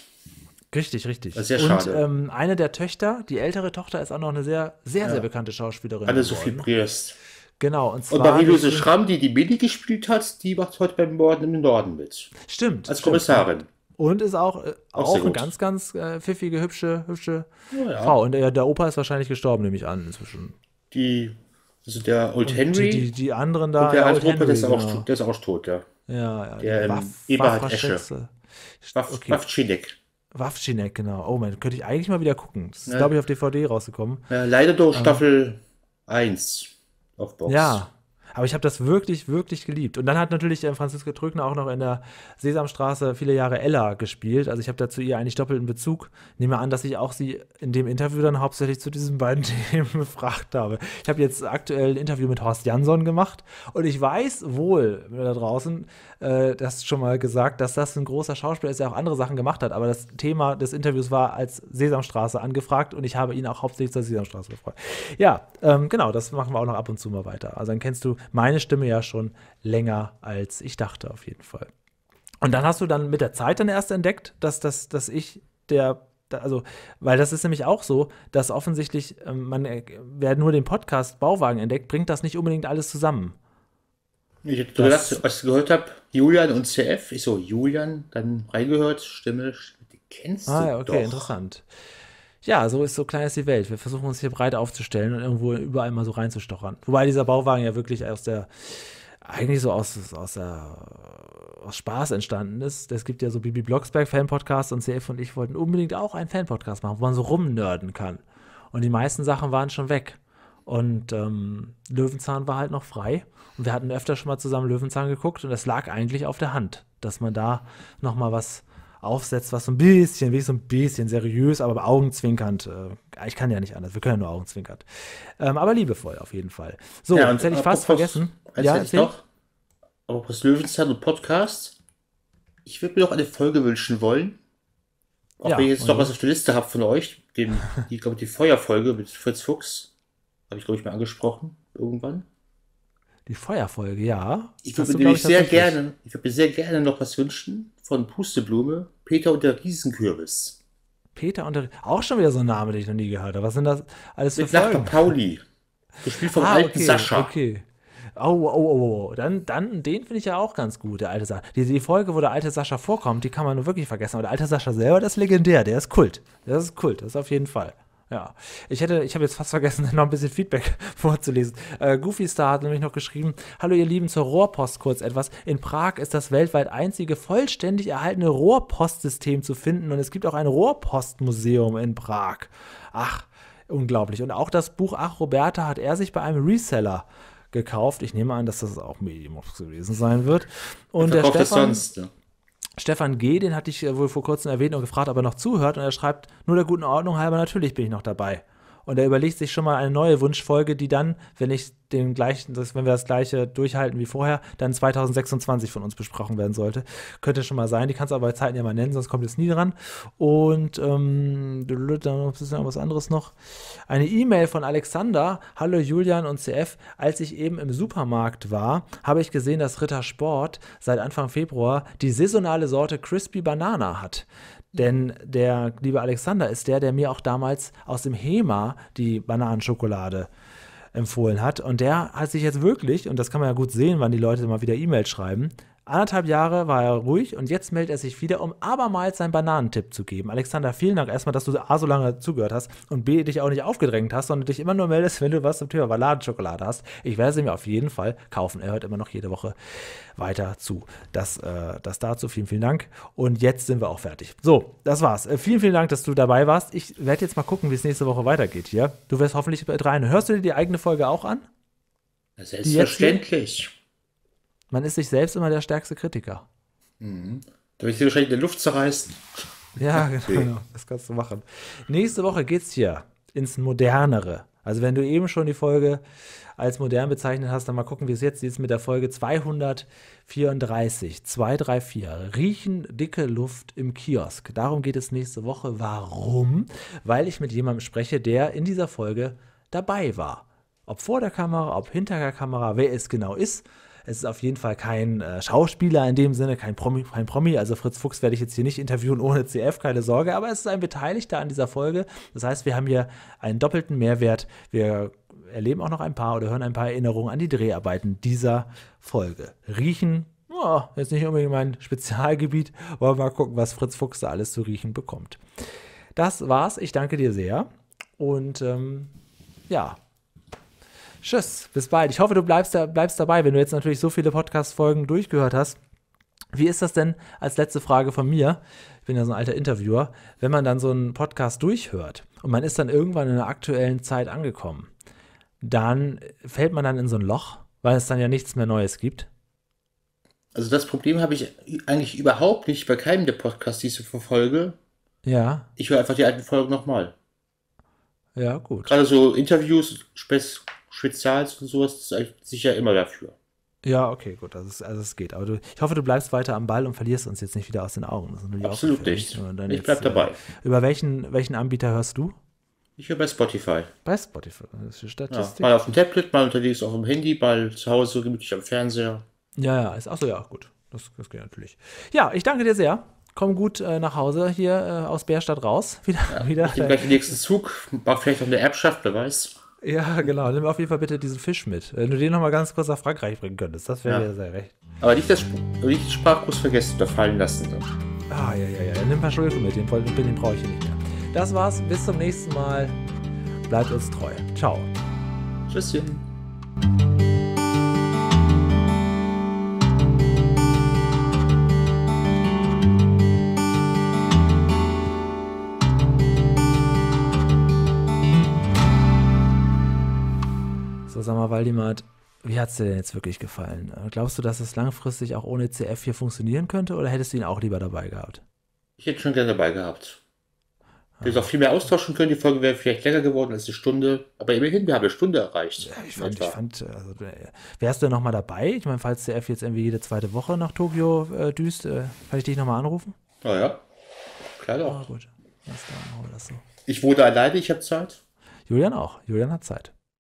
Richtig, richtig. Das ist sehr schade. Und ähm, eine der Töchter, die ältere Tochter, ist auch noch eine sehr, sehr, ja. sehr bekannte Schauspielerin. Anne-Sophie Briest. Genau, und zwar. Und Marie-Louise Schramm, die die Mini gespielt hat, die macht heute beim Morden im Norden mit. Stimmt. Als Kommissarin. Stimmt. Und ist auch, äh, auch, auch eine gut. ganz, ganz äh, pfiffige, hübsche, hübsche ja, ja. Frau. Und der, der Opa ist wahrscheinlich gestorben, nehme ich an, inzwischen. Die, also der Old und Henry. Die, die, die, anderen da. Und der ja, Old Henry, der, ist genau. auch, der ist auch tot, ja. Ja, ja. Der ähm, Waff, Eberhard Waff, Esche. Waff, okay. genau. Oh man, könnte ich eigentlich mal wieder gucken. Das ist, glaube ich, auf DVD rausgekommen. Äh, leider durch ähm, Staffel 1 auf Box. Ja. Aber ich habe das wirklich, wirklich geliebt. Und dann hat natürlich äh, Franziska Trögner auch noch in der Sesamstraße viele Jahre Ella gespielt. Also ich habe dazu ihr eigentlich doppelten Bezug. Nehme an, dass ich auch sie in dem Interview dann hauptsächlich zu diesen beiden Themen befragt habe. Ich habe jetzt aktuell ein Interview mit Horst Jansson gemacht und ich weiß wohl da draußen, äh, das schon mal gesagt, dass das ein großer Schauspieler ist, der auch andere Sachen gemacht hat. Aber das Thema des Interviews war als Sesamstraße angefragt und ich habe ihn auch hauptsächlich zur Sesamstraße gefragt. Ja, ähm, genau, das machen wir auch noch ab und zu mal weiter. Also dann kennst du meine Stimme ja schon länger, als ich dachte, auf jeden Fall. Und dann hast du dann mit der Zeit dann erst entdeckt, dass, dass, dass ich der also, weil das ist nämlich auch so, dass offensichtlich, ähm, man, äh, wer nur den Podcast Bauwagen entdeckt, bringt das nicht unbedingt alles zusammen. Ich hätte gedacht, was ich gehört habe, Julian und CF, ich so, Julian, dann reingehört, Stimme, die kennst ah, du. Ah, okay, doch. interessant. Ja, so ist so klein ist die Welt. Wir versuchen uns hier breit aufzustellen und irgendwo überall mal so reinzustochern. Wobei dieser Bauwagen ja wirklich aus der, eigentlich so aus, aus, der, aus Spaß entstanden ist. Es gibt ja so Bibi Blocksberg Fanpodcast und CF und ich wollten unbedingt auch einen Fanpodcast machen, wo man so rumnerden kann. Und die meisten Sachen waren schon weg. Und ähm, Löwenzahn war halt noch frei. Und wir hatten öfter schon mal zusammen Löwenzahn geguckt und das lag eigentlich auf der Hand, dass man da nochmal was aufsetzt, was so ein bisschen, wirklich so ein bisschen seriös, aber augenzwinkernd. Äh, ich kann ja nicht anders, wir können ja nur augenzwinkernd. Ähm, aber liebevoll auf jeden Fall. So, ja, jetzt hätte ich fast vergessen. Als ja, ich noch. Aber was Löwenzahn und Podcast. Ich würde mir noch eine Folge wünschen wollen. Ob ja, ihr jetzt noch was auf der Liste habt von euch. Dem, die, glaube die Feuerfolge mit Fritz Fuchs. Habe ich, glaube ich, mal angesprochen. Irgendwann. Die Feuerfolge, ja. Ich würde mir sehr gerne, ich würde sehr gerne noch was wünschen von Pusteblume, Peter und der Riesenkürbis. Peter und der auch schon wieder so ein Name, den ich noch nie gehört habe. Was sind das alles für Mit für Folgen? Nachbar Pauli. Gespielt vom ah, alten okay, Sascha. Okay. Oh, oh, oh, oh, oh. Dann, dann den finde ich ja auch ganz gut, der alte Sascha. Die, die, Folge, wo der alte Sascha vorkommt, die kann man nur wirklich vergessen. Aber der alte Sascha selber, das ist legendär, der ist Kult. Das ist Kult, das ist auf jeden Fall. Ja, ich hätte, ich habe jetzt fast vergessen, noch ein bisschen Feedback vorzulesen. Äh, Goofy Star hat nämlich noch geschrieben: Hallo ihr Lieben zur Rohrpost kurz etwas. In Prag ist das weltweit einzige vollständig erhaltene Rohrpostsystem zu finden und es gibt auch ein Rohrpostmuseum in Prag. Ach, unglaublich. Und auch das Buch Ach Roberta hat er sich bei einem Reseller gekauft. Ich nehme an, dass das auch Medium gewesen sein wird. Und der Stefan, sonst, ja. Stefan G., den hatte ich wohl vor kurzem erwähnt und gefragt, ob er noch zuhört. Und er schreibt, nur der guten Ordnung halber, natürlich bin ich noch dabei und er überlegt sich schon mal eine neue Wunschfolge, die dann, wenn ich den gleichen, das, wenn wir das gleiche durchhalten wie vorher, dann 2026 von uns besprochen werden sollte. Könnte schon mal sein. Die kannst du aber bei Zeiten ja mal nennen, sonst kommt es nie dran. Und ähm, dann ist noch was anderes noch. Eine E-Mail von Alexander. Hallo Julian und CF. Als ich eben im Supermarkt war, habe ich gesehen, dass Ritter Sport seit Anfang Februar die saisonale Sorte Crispy Banana hat. Denn der liebe Alexander ist der, der mir auch damals aus dem HEMA die Bananenschokolade empfohlen hat. Und der hat sich jetzt wirklich, und das kann man ja gut sehen, wann die Leute mal wieder E-Mails schreiben, Anderthalb Jahre war er ruhig und jetzt meldet er sich wieder, um abermals seinen Bananentipp zu geben. Alexander, vielen Dank erstmal, dass du A so lange zugehört hast und B dich auch nicht aufgedrängt hast, sondern dich immer nur meldest, wenn du was zum Thema Balladenschokolade hast. Ich werde sie mir auf jeden Fall kaufen. Er hört immer noch jede Woche weiter zu. Das, äh, das dazu. Vielen, vielen Dank. Und jetzt sind wir auch fertig. So, das war's. Äh, vielen, vielen Dank, dass du dabei warst. Ich werde jetzt mal gucken, wie es nächste Woche weitergeht hier. Du wirst hoffentlich rein. Hörst du dir die eigene Folge auch an? Selbstverständlich. Man ist sich selbst immer der stärkste Kritiker. Mhm. Da ich dir wahrscheinlich in der Luft zerreißen. Ja, okay. genau. Das kannst du machen. Nächste Woche geht's hier ins Modernere. Also wenn du eben schon die Folge als modern bezeichnet hast, dann mal gucken, wie es jetzt ist mit der Folge 234, 234. Riechen dicke Luft im Kiosk. Darum geht es nächste Woche. Warum? Weil ich mit jemandem spreche, der in dieser Folge dabei war. Ob vor der Kamera, ob hinter der Kamera, wer es genau ist, es ist auf jeden Fall kein äh, Schauspieler in dem Sinne, kein Promi, kein Promi. Also Fritz Fuchs werde ich jetzt hier nicht interviewen ohne CF, keine Sorge, aber es ist ein Beteiligter an dieser Folge. Das heißt, wir haben hier einen doppelten Mehrwert. Wir erleben auch noch ein paar oder hören ein paar Erinnerungen an die Dreharbeiten dieser Folge. Riechen, oh, jetzt nicht unbedingt mein Spezialgebiet, Wollen wir mal gucken, was Fritz Fuchs da alles zu riechen bekommt. Das war's. Ich danke dir sehr. Und ähm, ja, Tschüss, bis bald. Ich hoffe, du bleibst, da, bleibst dabei, wenn du jetzt natürlich so viele Podcast-Folgen durchgehört hast. Wie ist das denn als letzte Frage von mir? Ich bin ja so ein alter Interviewer, wenn man dann so einen Podcast durchhört und man ist dann irgendwann in der aktuellen Zeit angekommen, dann fällt man dann in so ein Loch, weil es dann ja nichts mehr Neues gibt. Also das Problem habe ich eigentlich überhaupt nicht bei keinem der Podcasts, die ich so verfolge. Ja. Ich höre einfach die alten Folgen nochmal. Ja, gut. Gerade so Interviews, Spess. Spezials und sowas, sicher immer dafür. Ja, okay, gut, also es, also es geht. Aber du, ich hoffe, du bleibst weiter am Ball und verlierst uns jetzt nicht wieder aus den Augen. Absolut nicht. Ich jetzt, äh, dabei. über welchen, welchen Anbieter hörst du? Ich höre bei Spotify. Bei Spotify, das ist die Statistik. Ja, mal auf dem Tablet, mal unterwegs auf dem Handy, mal zu Hause so gemütlich am Fernseher. Ja, ja, ist auch so, ja, gut. Das, das geht natürlich. Ja, ich danke dir sehr komm gut äh, nach Hause hier äh, aus Bärstadt raus. Wieder, ja, wieder. Ich nehme gleich den nächsten Zug, vielleicht noch eine Erbschaft, wer weiß. Ja, genau. Nimm auf jeden Fall bitte diesen Fisch mit. Wenn du den nochmal ganz kurz nach Frankreich bringen könntest, das wäre ja. sehr recht. Aber nicht, das, nicht den Sprachkurs vergessen oder fallen lassen. Ah, ja, ja, ja. Nimm ein paar Schulden mit, den, den brauche ich hier nicht mehr. Das war's. Bis zum nächsten Mal. Bleibt uns treu. Ciao. Tschüsschen. Sag mal, Waldemar, wie hat es dir denn jetzt wirklich gefallen? Äh, glaubst du, dass es langfristig auch ohne CF hier funktionieren könnte oder hättest du ihn auch lieber dabei gehabt? Ich hätte schon gerne dabei gehabt. Ah. Wir hätten auch viel mehr austauschen können. Die Folge wäre vielleicht länger geworden als eine Stunde. Aber immerhin, wir haben eine Stunde erreicht. Ja, ich fand, ich fand also, äh, wärst du denn nochmal dabei? Ich meine, falls CF jetzt irgendwie jede zweite Woche nach Tokio äh, düst, äh, kann ich dich nochmal anrufen? Ah ja, klar doch. Ah, gut. Alles klar, das so. Ich wurde alleine, ich habe Zeit. Julian auch. Julian hat Zeit.